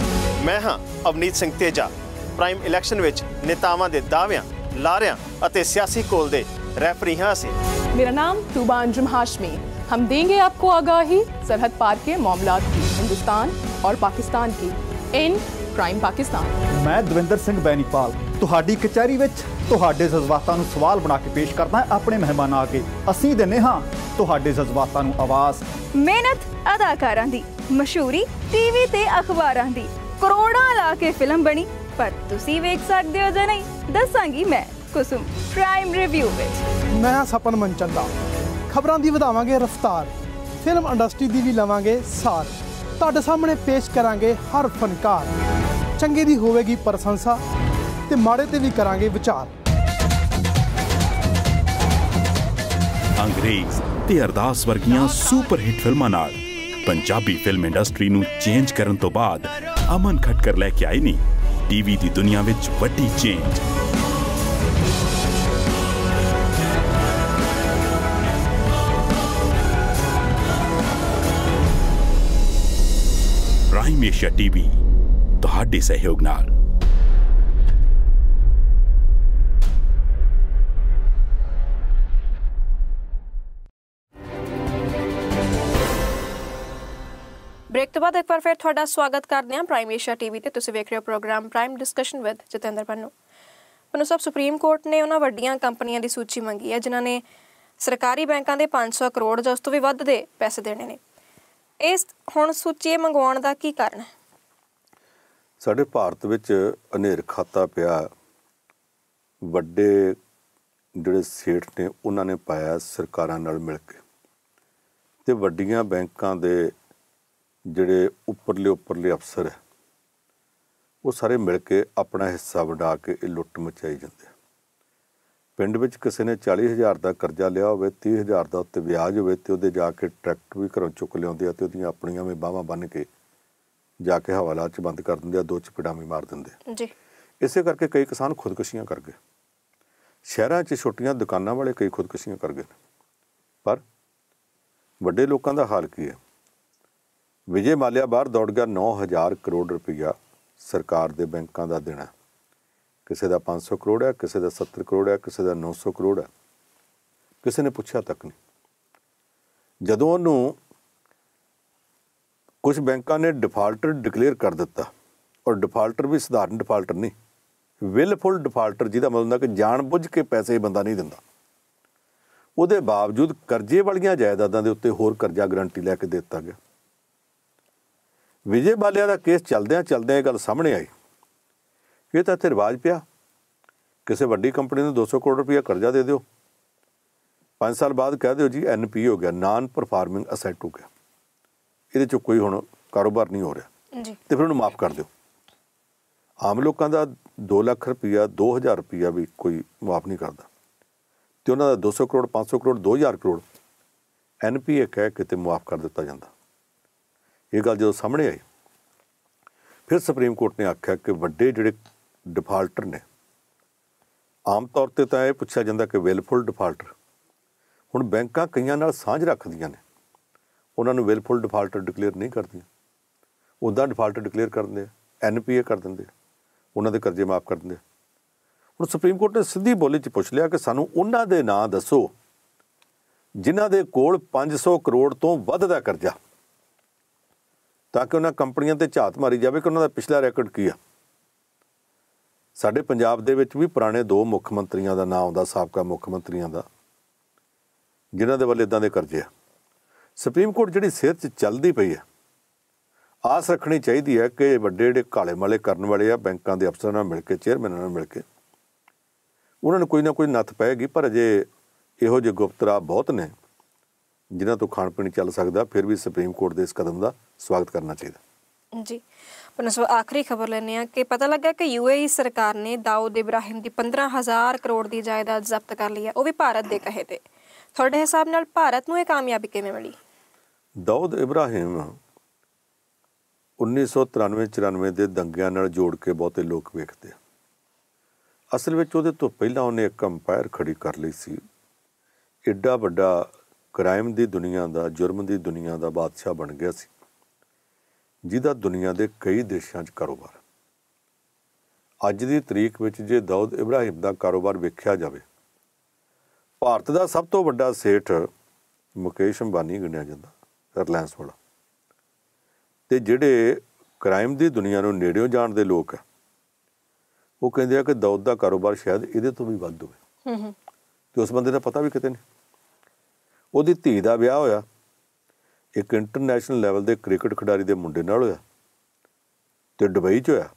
ਮੈਂ ਹਾਂ ਅਵਨੀਤ ਸਿੰਘ ਤੇਜਾ ਪ੍ਰਾਈਮ ਇਲੈਕਸ਼ਨ ਵਿੱਚ ਨੇਤਾਵਾਂ ਦੇ ਦਾਅਵਿਆਂ ਲਾਰਿਆਂ ਅਤੇ ਸਿਆਸੀ ਕੋਲ ਦੇ ਰੈਫਰੀ ਹਾਂ ਅਸੀਂ ਮੇਰਾ ਨਾਮ तूबा अंजुम ਹਾਸ਼ਮੀ ਹਮ ਦੇਂਗੇ ਆਪਕੋ ਆਗਾਹੀ ਸਰਹੱਦ ਪਾਰ ਕੇ ਮਾਮਲਾਤ ਕੀ ਹਿੰਦੁਸਤਾਨ ਔਰ ਪਾਕਿਸਤਾਨ ਕੀ ਇਨ ਪ੍ਰਾਈਮ ਪਾਕਿਸਤਾਨ ਮੈਂ ਦਵਿੰਦਰ ਸਿੰਘ बैनीपाल ਤੁਹਾਡੀ ਕਚਹਿਰੀ ਵਿੱਚ ਤੁਹਾਡੇ ਜਜ਼ਬਾਤਾਂ ਨੂੰ ਸਵਾਲ ਬਣਾ ਕੇ ਪੇਸ਼ ਕਰਦਾ ਆਪਣੇ ਮਹਿਮਾਨਾਂ ਅੱਗੇ ਅਸੀਂ ਦਿੰਨੇ ਹਾਂ ਤੁਹਾਡੇ ਜਜ਼ਬਾਤਾਂ ਨੂੰ ਆਵਾਜ਼ ਮਿਹਨਤ ਅਦਾਕਾਰਾਂ ਦੀ ਮਸ਼ਹੂਰੀ ਟੀਵੀ ਤੇ ਅਖਬਾਰਾਂ ਦੀ ਕਰੋੜਾਂ ਲਾ ਕੇ ਫਿਲਮ ਬਣੀ ਪਰ ਤੁਸੀਂ ਵੇਖ ਸਕਦੇ ਹੋ ਜਾਂ ਨਹੀਂ ਦੱਸਾਂਗੀ ਮੈਂ ਕੁਸਮ ਪ੍ਰਾਈਮ ਰਿਵਿਊ ਵਿੱਚ ਮੈਂ ਹਾਂ ਸਪਨ ਦਾ ਖਬਰਾਂ ਦੀ ਵਧਾਵਾਂਗੇ ਰਫ਼ਤਾਰ ਫਿਲਮ ਇੰਡਸਟਰੀ ਦੀ ਵੀ ਲਵਾਂਗੇ ਸਾਰ ਤੁਹਾਡੇ ਸਾਹਮਣੇ ਪੇਸ਼ ਕਰਾਂਗੇ ਹਰ ਫਨਕਾਰ ਚੰਗੇ ਦੀ ਹੋਵੇਗੀ ਪ੍ਰਸ਼ੰਸਾ ਤੇ ਮਾੜੇ ਤੇ ਵੀ ਕਰਾਂਗੇ ਵਿਚਾਰ ਅੰਗਰੇਜ਼ ਤੇ ਅਰਦਾਸ ਵਰਗੀਆਂ ਸੁਪਰ ਹਿੱਟ ਫਿਲਮਾਂ ਨਾਲ ਪੰਜਾਬੀ ਫਿਲਮ ਇੰਡਸਟਰੀ ਨੂੰ ਚੇਂਜ ਕਰਨ ਤੋਂ ਬਾਅਦ ਅਮਨ ਖਟਕਰ ਲੈ ਕੇ ਆਈ ਨਹੀਂ ਟੀਵੀ ਦੀ ਦੁਨੀਆ ਵਿੱਚ ਵੱਡੀ ਚੇਂਜ ਪ੍ਰਾਈਮ ਏਸ਼ੀਆ ਟੀਵੀ ਤੁਹਾਡੇ ਸਹਿਯੋਗ ਨਾਲ ਤੋਂ ਬਾਅਦ ਇੱਕ ਵਾਰ ਫਿਰ ਤੁਹਾਡਾ ਸਵਾਗਤ ਕਰਦੇ ਹਾਂ ਪ੍ਰਾਈਮ ਏਸ਼ੀਆ ਟੀਵੀ ਤੇ ਤੁਸੀਂ ਵੇਖ ਰਹੇ ਹੋ program prime discussion with Jatinder Pannu Pannu Sahib supreme court ਨੇ ਉਹਨਾਂ ਵੱਡੀਆਂ ਕੰਪਨੀਆਂ ਦੀ ਸੂਚੀ ਮੰਗੀ ਹੈ ਜਿਨ੍ਹਾਂ ਨੇ ਸਰਕਾਰੀ ਬੈਂਕਾਂ ਦੇ 500 ਕਰੋੜ ਜਾਂ ਉਸ ਤੋਂ ਵੀ ਵੱਧ ਦੇ ਪੈਸੇ ਦੇਣੇ ਨੇ ਇਸ ਹੁਣ ਸੂਚੀ ਮੰਗਵਾਉਣ ਦਾ ਕੀ ਕਾਰਨ ਹੈ ਸਾਡੇ ਭਾਰਤ ਵਿੱਚ ਅਨੇਰ ਖਾਤਾ ਪਿਆ ਵੱਡੇ ਜਿਹੜੇ ਸੇਠ ਨੇ ਉਹਨਾਂ ਨੇ ਪਾਇਆ ਸਰਕਾਰਾਂ ਨਾਲ ਮਿਲ ਕੇ ਤੇ ਵੱਡੀਆਂ ਬੈਂਕਾਂ ਦੇ ਜਿਹੜੇ ਉੱਪਰਲੇ ਉੱਪਰਲੇ ਅਫਸਰ ਹੈ ਉਹ ਸਾਰੇ ਮਿਲ ਕੇ ਆਪਣਾ ਹਿੱਸਾ ਵਡਾ ਕੇ ਇਹ ਲੁੱਟ ਮਚਾਈ ਜਾਂਦੇ ਆ ਪਿੰਡ ਵਿੱਚ ਕਿਸੇ ਨੇ 40000 ਦਾ ਕਰਜ਼ਾ ਲਿਆ ਹੋਵੇ 30000 ਦਾ ਉੱਤੇ ਵਿਆਜ ਹੋਵੇ ਤੇ ਉਹਦੇ ਜਾ ਕੇ ਟਰੈਕਟਰ ਵੀ ਘਰੋਂ ਚੁੱਕ ਲਿਆਉਂਦੇ ਆ ਤੇ ਉਹਦੀਆਂ ਆਪਣੀਆਂ ਵੀ ਬਾਹਾਂ ਬੰਨ ਕੇ ਜਾ ਕੇ ਹਵਾਲਾ 'ਚ ਬੰਦ ਕਰ ਦਿੰਦੇ ਆ ਦੋ ਚਪੜਾਂ ਵੀ ਮਾਰ ਦਿੰਦੇ ਜੀ ਇਸੇ ਕਰਕੇ ਕਈ ਕਿਸਾਨ ਖੁਦਕੁਸ਼ੀਆਂ ਕਰ ਗਏ ਸ਼ਹਿਰਾਂ 'ਚ ਛੋਟੀਆਂ ਦੁਕਾਨਾਂ ਵਾਲੇ ਕਈ ਖੁਦਕੁਸ਼ੀਆਂ ਕਰ ਗਏ ਪਰ ਵੱਡੇ ਲੋਕਾਂ ਦਾ ਹਾਲ ਕੀ ਹੈ ਵਿਜੇ ਮਾਲਿਆ ਬਾਹਰ ਦੌੜ ਗਿਆ 9000 ਕਰੋੜ ਰੁਪਇਆ ਸਰਕਾਰ ਦੇ ਬੈਂਕਾਂ ਦਾ ਦੇਣਾ ਕਿਸੇ ਦਾ 500 ਕਰੋੜ ਹੈ ਕਿਸੇ ਦਾ 70 ਕਰੋੜ ਹੈ ਕਿਸੇ ਦਾ 900 ਕਰੋੜ ਹੈ ਕਿਸੇ ਨੇ ਪੁੱਛਿਆ ਤੱਕ ਨਹੀਂ ਜਦੋਂ ਉਹਨੂੰ ਕੁਝ ਬੈਂਕਾਂ ਨੇ ਡਿਫਾਲਟਰ ਡਿਕਲੇਅਰ ਕਰ ਦਿੱਤਾ ਔਰ ਡਿਫਾਲਟਰ ਵੀ ਸਧਾਰਨ ਡਿਫਾਲਟਰ ਨਹੀਂ ਵਿਲਫੁਲ ਡਿਫਾਲਟਰ ਜਿਹਦਾ ਮਤਲਬ ਹੁੰਦਾ ਕਿ ਜਾਣਬੁੱਝ ਕੇ ਪੈਸੇ ਬੰਦਾ ਨਹੀਂ ਦਿੰਦਾ ਉਹਦੇ ਬਾਵਜੂਦ ਕਰਜ਼ੇ ਵਾਲੀਆਂ ਜਾਇਦਾਦਾਂ ਦੇ ਉੱਤੇ ਹੋਰ ਕਰਜ਼ਾ ਗਰੰਟੀ ਲੈ ਕੇ ਦਿੱਤਾ ਗਿਆ ਵਿਜੇ ਬਾਲਿਆ ਦਾ ਕੇਸ ਚੱਲਦਿਆਂ ਚੱਲਦਿਆਂ ਇਹ ਗੱਲ ਸਾਹਮਣੇ ਆਈ ਇਹ ਤਾਂ ਇੱਥੇ ਰਿਵਾਜ ਪਿਆ ਕਿਸੇ ਵੱਡੀ ਕੰਪਨੀ ਨੂੰ 200 ਕਰੋੜ ਰੁਪਇਆ ਕਰਜ਼ਾ ਦੇ ਦਿਓ 5 ਸਾਲ ਬਾਅਦ ਕਹਿ ਦਿਓ ਜੀ ਐਨਪੀ ਹੋ ਗਿਆ ਨਾਨ ਪਰਫਾਰਮਿੰਗ ਅਸੈਟ ਹੋ ਗਿਆ ਇਹਦੇ ਚ ਕੋਈ ਹੁਣ ਕਾਰੋਬਾਰ ਨਹੀਂ ਹੋ ਰਿਹਾ ਜੀ ਤੇ ਫਿਰ ਉਹਨੂੰ ਮਾਫ ਕਰ ਦਿਓ ਆਮ ਲੋਕਾਂ ਦਾ 2 ਲੱਖ ਰੁਪਇਆ 2000 ਰੁਪਇਆ ਵੀ ਕੋਈ ਮਾਫ ਨਹੀਂ ਕਰਦਾ ਤੇ ਉਹਨਾਂ ਦਾ 200 ਕਰੋੜ 500 ਕਰੋੜ 2000 ਕਰੋੜ ਐਨਪੀਏ ਕਹਿ ਕਿਤੇ ਮਾਫ ਕਰ ਦਿੱਤਾ ਜਾਂਦਾ ਇਹ ਗੱਲ ਜਦੋਂ ਸਾਹਮਣੇ ਆਈ ਫਿਰ ਸੁਪਰੀਮ ਕੋਰਟ ਨੇ ਆਖਿਆ ਕਿ ਵੱਡੇ ਜਿਹੜੇ ਡਿਫਾਲਟਰ ਨੇ ਆਮ ਤੌਰ ਤੇ ਤਾਂ ਇਹ ਪੁੱਛਿਆ ਜਾਂਦਾ ਕਿ ਵਿਲਫੁਲ ਡਿਫਾਲਟਰ ਹੁਣ ਬੈਂਕਾਂ ਕਈਆਂ ਨਾਲ ਸਾਂਝ ਰੱਖਦੀਆਂ ਨੇ ਉਹਨਾਂ ਨੂੰ ਵਿਲਫੁਲ ਡਿਫਾਲਟਰ ਡਿਕਲੇਅਰ ਨਹੀਂ ਕਰਦੀਆਂ ਉਦਾਂ ਡਿਫਾਲਟਰ ਡਿਕਲੇਅਰ ਕਰ ਦਿੰਦੇ ਆ ਐਨਪੀਏ ਕਰ ਦਿੰਦੇ ਉਹਨਾਂ ਦੇ ਕਰਜ਼ੇ ਮਾਫ ਕਰ ਦਿੰਦੇ ਹੁਣ ਸੁਪਰੀਮ ਕੋਰਟ ਨੇ ਸਿੱਧੀ ਬੋਲੀ 'ਚ ਪੁੱਛ ਲਿਆ ਕਿ ਸਾਨੂੰ ਉਹਨਾਂ ਦੇ ਨਾਂ ਦੱਸੋ ਜਿਨ੍ਹਾਂ ਦੇ ਕੋਲ 500 ਕਰੋੜ ਤੋਂ ਵੱਧ ਦਾ ਕਰਜ਼ਾ ਤਾਂ ਕਿ ਉਹਨਾਂ ਕੰਪਨੀਆਂ ਤੇ ਝਾਤ ਮਾਰੀ ਜਾਵੇ ਕਿ ਉਹਨਾਂ ਦਾ ਪਿਛਲਾ ਰੈਕੋਰਡ ਕੀ ਆ ਸਾਡੇ ਪੰਜਾਬ ਦੇ ਵਿੱਚ ਵੀ ਪੁਰਾਣੇ ਦੋ ਮੁੱਖ ਮੰਤਰੀਆਂ ਦਾ ਨਾਮ ਆਉਂਦਾ ਸਾਬਕਾ ਮੁੱਖ ਮੰਤਰੀਆਂ ਦਾ ਜਿਨ੍ਹਾਂ ਦੇ ਵੱਲ ਇਦਾਂ ਦੇ ਕਰਜ਼ੇ ਆ ਸੁਪਰੀਮ ਕੋਰਟ ਜਿਹੜੀ ਸਿਰ 'ਚ ਚੱਲਦੀ ਪਈ ਹੈ ਆਸ ਰੱਖਣੀ ਚਾਹੀਦੀ ਹੈ ਕਿ ਵੱਡੇ ਜਿਹੜੇ ਕਾਲੇ ਮਾਲੇ ਕਰਨ ਵਾਲੇ ਆ ਬੈਂਕਾਂ ਦੇ ਅਫਸਰਾਂ ਨਾਲ ਮਿਲ ਕੇ ਚੇਅਰਮੈਨਾਂ ਨਾਲ ਮਿਲ ਕੇ ਉਹਨਾਂ ਨੂੰ ਕੋਈ ਨਾ ਕੋਈ ਨੱਥ ਪਏਗੀ ਪਰ ਅਜੇ ਇਹੋ ਜਿਹੇ ਗੁਪਤਰਾ ਬਹੁਤ ਨੇ ਜਿਨ੍ਹਾਂ ਤੋਂ ਖਾਣ ਪੀਣ ਚੱਲ ਸਕਦਾ ਫਿਰ ਵੀ ਸੁਪਰੀਮ ਕੋਰਟ ਦੇ ਇਸ ਕਦਮ ਦਾ ਸਵਾਗਤ ਕਰਨਾ ਚਾਹੀਦਾ ਜੀ ਪਨਸੋ ਆਖਰੀ ਖਬਰ ਲੈਣੇ ਆ ਕਿ ਪਤਾ ਲੱਗਾ ਕਿ ਯੂਏਈ ਸਰਕਾਰ ਨੇ ਦਾਊਦ ਇਬਰਾਹਿਮ ਦੀ 15000 ਕਰੋੜ ਦੀ ਜਾਇਦਾਦ ਜ਼ਬਤ ਕਰ ਲਈ ਹੈ ਉਹ ਵੀ ਭਾਰਤ ਦੇ ਕਹੇ ਤੇ ਤੁਹਾਡੇ ਹਿਸਾਬ ਨਾਲ ਭਾਰਤ ਨੂੰ ਇਹ ਕਾਮਯਾਬੀ ਕਿਵੇਂ ਮਿਲੀ ਦਾਊਦ ਇਬਰਾਹਿਮ 1993-94 ਦੇ ਦੰਗਿਆਂ ਨਾਲ ਜੋੜ ਕੇ ਬਹੁਤੇ ਲੋਕ ਵੇਖਦੇ ਆ ਅਸਲ ਵਿੱਚ ਉਹਦੇ ਤੋਂ ਪਹਿਲਾਂ ਉਹਨੇ ਇੱਕ ਅੰਪਾਇਰ ਖੜੀ ਕਰ ਲਈ ਸੀ ਐਡਾ ਵੱਡਾ ਕ੍ਰਾਈਮ ਦੀ ਦੁਨੀਆ ਦਾ ਜੁਰਮ ਦੀ ਦੁਨੀਆ ਦਾ ਬਾਦਸ਼ਾਹ ਬਣ ਗਿਆ ਸੀ ਜਿਹਦਾ ਦੁਨੀਆ ਦੇ ਕਈ ਦੇਸ਼ਾਂ 'ਚ ਕਾਰੋਬਾਰ ਅੱਜ ਦੀ ਤਰੀਕ ਵਿੱਚ ਜੇ ਦਾਊਦ ਇਬਰਾਹਿਮ ਦਾ ਕਾਰੋਬਾਰ ਵੇਖਿਆ ਜਾਵੇ ਭਾਰਤ ਦਾ ਸਭ ਤੋਂ ਵੱਡਾ ਸੇਠ ਮੁਕੇਸ਼ ਅੰਬਾਨੀ ਗਿਣਿਆ ਜਾਂਦਾ ਰਿਲਾਇੰਸ ਵਾਲਾ ਤੇ ਜਿਹੜੇ ਕ੍ਰਾਈਮ ਦੀ ਦੁਨੀਆ ਨੂੰ ਨੇੜਿਓਂ ਜਾਣਦੇ ਲੋਕ ਆ ਉਹ ਕਹਿੰਦੇ ਆ ਕਿ ਦਾਊਦ ਦਾ ਕਾਰੋਬਾਰ ਸ਼ਾਇਦ ਇਹਦੇ ਤੋਂ ਵੀ ਵੱਧ ਹੋਵੇ ਹੂੰ ਹੂੰ ਤੇ ਉਸ ਬੰਦੇ ਦਾ ਪਤਾ ਵੀ ਕਿਤੇ ਨਹੀਂ ਉਹਦੀ ਧੀ ਦਾ ਵਿਆਹ ਹੋਇਆ ਇੱਕ ਇੰਟਰਨੈਸ਼ਨਲ ਲੈਵਲ ਦੇ ਕ੍ਰਿਕਟ ਖਿਡਾਰੀ ਦੇ ਮੁੰਡੇ ਨਾਲ ਹੋਇਆ ਤੇ ਦੁਬਈ 'ਚ ਹੋਇਆ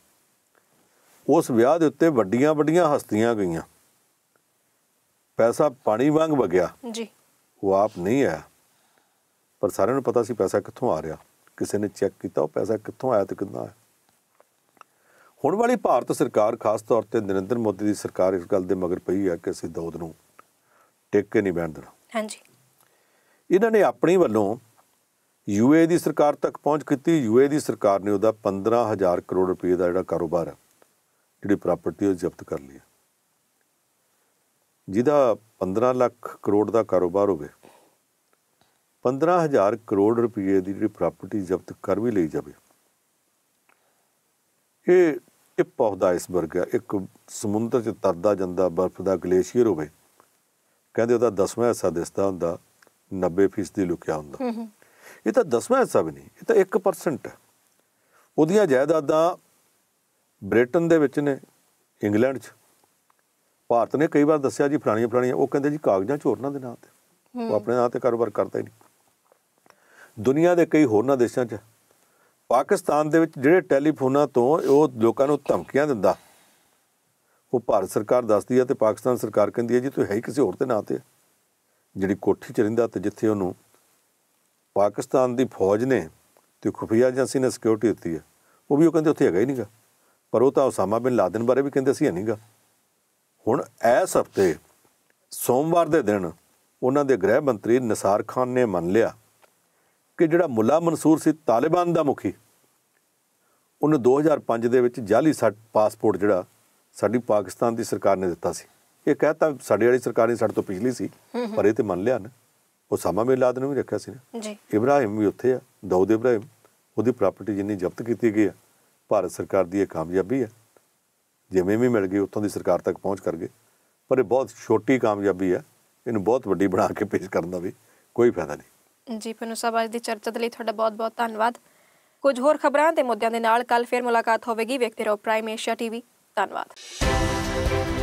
ਉਸ ਵਿਆਹ ਦੇ ਉੱਤੇ ਵੱਡੀਆਂ ਵੱਡੀਆਂ ਹਸਤੀਆਂ ਗਈਆਂ ਪੈਸਾ ਪਾਣੀ ਵਾਂਗ ਵਗਿਆ ਜੀ ਉਹ ਆਪ ਨਹੀਂ ਆਇਆ ਪਰ ਸਾਰਿਆਂ ਨੂੰ ਪਤਾ ਸੀ ਪੈਸਾ ਕਿੱਥੋਂ ਆ ਰਿਹਾ ਕਿਸੇ ਨੇ ਚੈੱਕ ਕੀਤਾ ਉਹ ਪੈਸਾ ਕਿੱਥੋਂ ਆਇਆ ਤੇ ਕਿੰਨਾ ਹੈ ਹੁਣ ਵਾਲੀ ਭਾਰਤ ਸਰਕਾਰ ਖਾਸ ਤੌਰ ਤੇ ਨਰਿੰਦਰ ਮੋਦੀ ਦੀ ਸਰਕਾਰ ਇਸ ਗੱਲ ਦੇ ਮਗਰ ਪਈ ਹੈ ਕਿ ਅਸੀਂ ਦੌਦ ਨੂੰ ਟਿਕ ਕੇ ਨਹੀਂ ਬੈਣ ਦੇਣਾ ਹਾਂਜੀ ਇਹਨਾਂ ਨੇ ਆਪਣੀ ਵੱਲੋਂ ਯੂਏ ਦੀ ਸਰਕਾਰ ਤੱਕ ਪਹੁੰਚ ਕੀਤੀ ਯੂਏ ਦੀ ਸਰਕਾਰ ਨੇ ਉਹਦਾ 15000 ਕਰੋੜ ਰੁਪਏ ਦਾ ਜਿਹੜਾ ਕਾਰੋਬਾਰ ਹੈ ਜਿਹੜੀ ਪ੍ਰਾਪਰਟੀ ਉਹ ਜ਼ਬਤ ਕਰ ਲਈ ਜਿਹਦਾ 15 ਲੱਖ ਕਰੋੜ ਦਾ ਕਾਰੋਬਾਰ ਹੋਵੇ 15000 ਕਰੋੜ ਰੁਪਏ ਦੀ ਜਿਹੜੀ ਪ੍ਰਾਪਰਟੀ ਜ਼ਬਤ ਕਰ ਵੀ ਲਈ ਜਾਵੇ ਇਹ ਟਿਪ ਆਫ ਦਾ ਆਈਸਬਰਗ ਹੈ ਇੱਕ ਸਮੁੰਦਰ 'ਚ ਤਰਦਾ ਜਾਂਦਾ ਬਰਫ਼ ਦਾ ਗਲੇਸ਼ੀਅਰ ਹੋਵੇ ਕਹਿੰਦੇ ਉਹਦਾ 10ਵਾਂ ਹਿੱਸਾ ਦਿਸਦਾ ਹੁੰਦਾ 90% ਲੁਕਿਆ ਹੁੰਦਾ ਇਹ ਤਾਂ 10ਵਾਂ ਹਿੱਸਾ ਵੀ ਨਹੀਂ ਇਹ ਤਾਂ 1% ਹੈ ਉਹਦੀਆਂ ਜਾਇਦਾਦਾਂ ਬ੍ਰਿਟਨ ਦੇ ਵਿੱਚ ਨੇ ਇੰਗਲੈਂਡ 'ਚ ਭਾਰਤ ਨੇ ਕਈ ਵਾਰ ਦੱਸਿਆ ਜੀ ਫਲਾਣੀਆਂ ਫਲਾਣੀਆਂ ਉਹ ਕਹਿੰਦੇ ਜੀ ਕਾਗਜ਼ਾਂ ਚੋਰਨਾਂ ਦੇ ਨਾਂ ਤੇ ਉਹ ਆਪਣੇ ਨਾਂ ਤੇ ਕਾਰੋਬਾਰ ਕਰਦਾ ਹੀ ਨਹੀਂ ਦੁਨੀਆ ਦੇ ਕਈ ਹੋਰਨਾਂ ਦੇਸ਼ਾਂ 'ਚ ਪਾਕਿਸਤਾਨ ਦੇ ਵਿੱਚ ਜਿਹੜੇ ਟੈਲੀਫੋਨਾਂ ਤੋਂ ਉਹ ਲੋਕਾਂ ਨੂੰ ਧਮਕੀਆਂ ਦਿੰਦਾ ਉਹ ਭਾਰਤ ਸਰਕਾਰ ਦੱਸਦੀ ਹੈ ਤੇ ਪਾਕਿਸਤਾਨ ਸਰਕਾਰ ਕਹਿੰਦੀ ਹੈ ਜੀ ਤੂੰ ਹੈ ਹੀ ਕਿਸੇ ਹੋਰ ਦੇ ਨਾਂ ਤੇ ਜਿਹੜੀ ਕੋਠੀ 'ਚ ਰਹਿੰਦਾ ਤੇ ਜਿੱਥੇ ਉਹਨੂੰ ਪਾਕਿਸਤਾਨ ਦੀ ਫੌਜ ਨੇ ਤੇ ਖੁਫੀਆ ਏਜੰਸੀ ਨੇ ਸਿਕਿਉਰਿਟੀ ਦਿੱਤੀ ਹੈ ਉਹ ਵੀ ਉਹ ਕਹਿੰਦੇ ਉੱਥੇ ਹੈਗਾ ਹੀ ਨਹੀਂਗਾ ਪਰ ਉਹ ਤਾਂ ਉਸਾਮਾ ਬਿਨ ਲਾਦਨ ਬਾਰੇ ਵੀ ਕਹਿੰਦੇ ਸੀ ਹੈ ਨਹੀਂਗਾ ਹੁਣ ਇਸ ਹਫਤੇ ਸੋਮਵਾਰ ਦੇ ਦਿਨ ਉਹਨਾਂ ਦੇ ਗ੍ਰਹਿ ਮੰਤਰੀ ਨਸਾਰ ਖਾਨ ਨੇ ਮੰਨ ਲਿਆ ਕਿ ਜਿਹੜਾ ਮੁੱਲਾ ਮਨਸੂਰ ਸੀ ਤਾਲਿਬਾਨ ਦਾ ਮੁਖੀ ਉਹਨੂੰ 2005 ਦੇ ਵਿੱਚ ਜਾਲੀ ਪਾਸਪੋਰਟ ਜਿਹੜਾ ਸਾਡੀ ਪਾਕਿਸਤਾਨ ਦੀ ਸਰਕਾਰ ਨੇ ਦਿੱਤਾ ਸੀ ਇਹ ਕਹਤਾ ਸਾਡੇ ਵਾਲੀ ਸਰਕਾਰ ਨੇ ਸਾਡੇ ਤੋਂ ਪਿਛਲੀ ਸੀ ਪਰ ਇਹ ਤੇ ਮੰਨ ਲਿਆ ਨਾ ਉਸਾਮਾ ਬਿਨ ਲਾਦਨ ਨੂੰ ਵੀ ਰੱਖਿਆ ਸੀ ਨਾ ਜੀ ਇਬਰਾਹਿਮ ਵੀ ਉੱਥੇ ਆ ਦਾਊਦ ਇਬਰਾਹਿਮ ਉਹਦੀ ਪ੍ਰਾਪਰਟੀ ਜਿੰਨੀ ਜ਼ਬਤ ਕੀਤੀ ਗਈ ਆ ਭਾਰਤ ਸਰਕਾਰ ਦੀ ਇਹ ਕਾਮਯਾਬੀ ਆ ਜਿਵੇਂ ਵੀ ਮਿਲ ਗਈ ਉੱਥੋਂ ਦੀ ਸਰਕਾਰ ਤੱਕ ਪਹੁੰਚ ਕਰ ਗਏ ਪਰ ਇਹ ਬਹੁਤ ਛੋਟੀ ਕਾਮਯਾਬੀ ਆ ਇਹਨੂੰ ਬਹੁਤ ਵੱਡੀ ਬਣਾ ਕੇ ਪੇਸ਼ ਕਰਨ ਦਾ ਵੀ ਕੋਈ ਫਾਇਦਾ ਨਹੀਂ ਜੀ ਪਨੂ ਸਾਹਿਬ ਅੱਜ ਦੀ ਚਰਚਾ ਦੇ ਲਈ ਤੁਹਾਡਾ ਬਹੁਤ-ਬਹੁਤ ਧੰਨਵਾਦ ਕੁਝ ਹੋਰ ਖਬਰਾਂ ਤੇ ਮੁੱਦਿਆਂ ਦੇ ਨਾਲ ਕੱਲ ਫੇਰ ਮੁਲਾਕਾਤ ਹੋਵੇਗੀ ਵੇਖਦੇ ਰਹੋ ਪ੍ਰਾਈਮ ਏਸ਼ੀਆ ਟੀਵੀ ਧੰਨਵਾਦ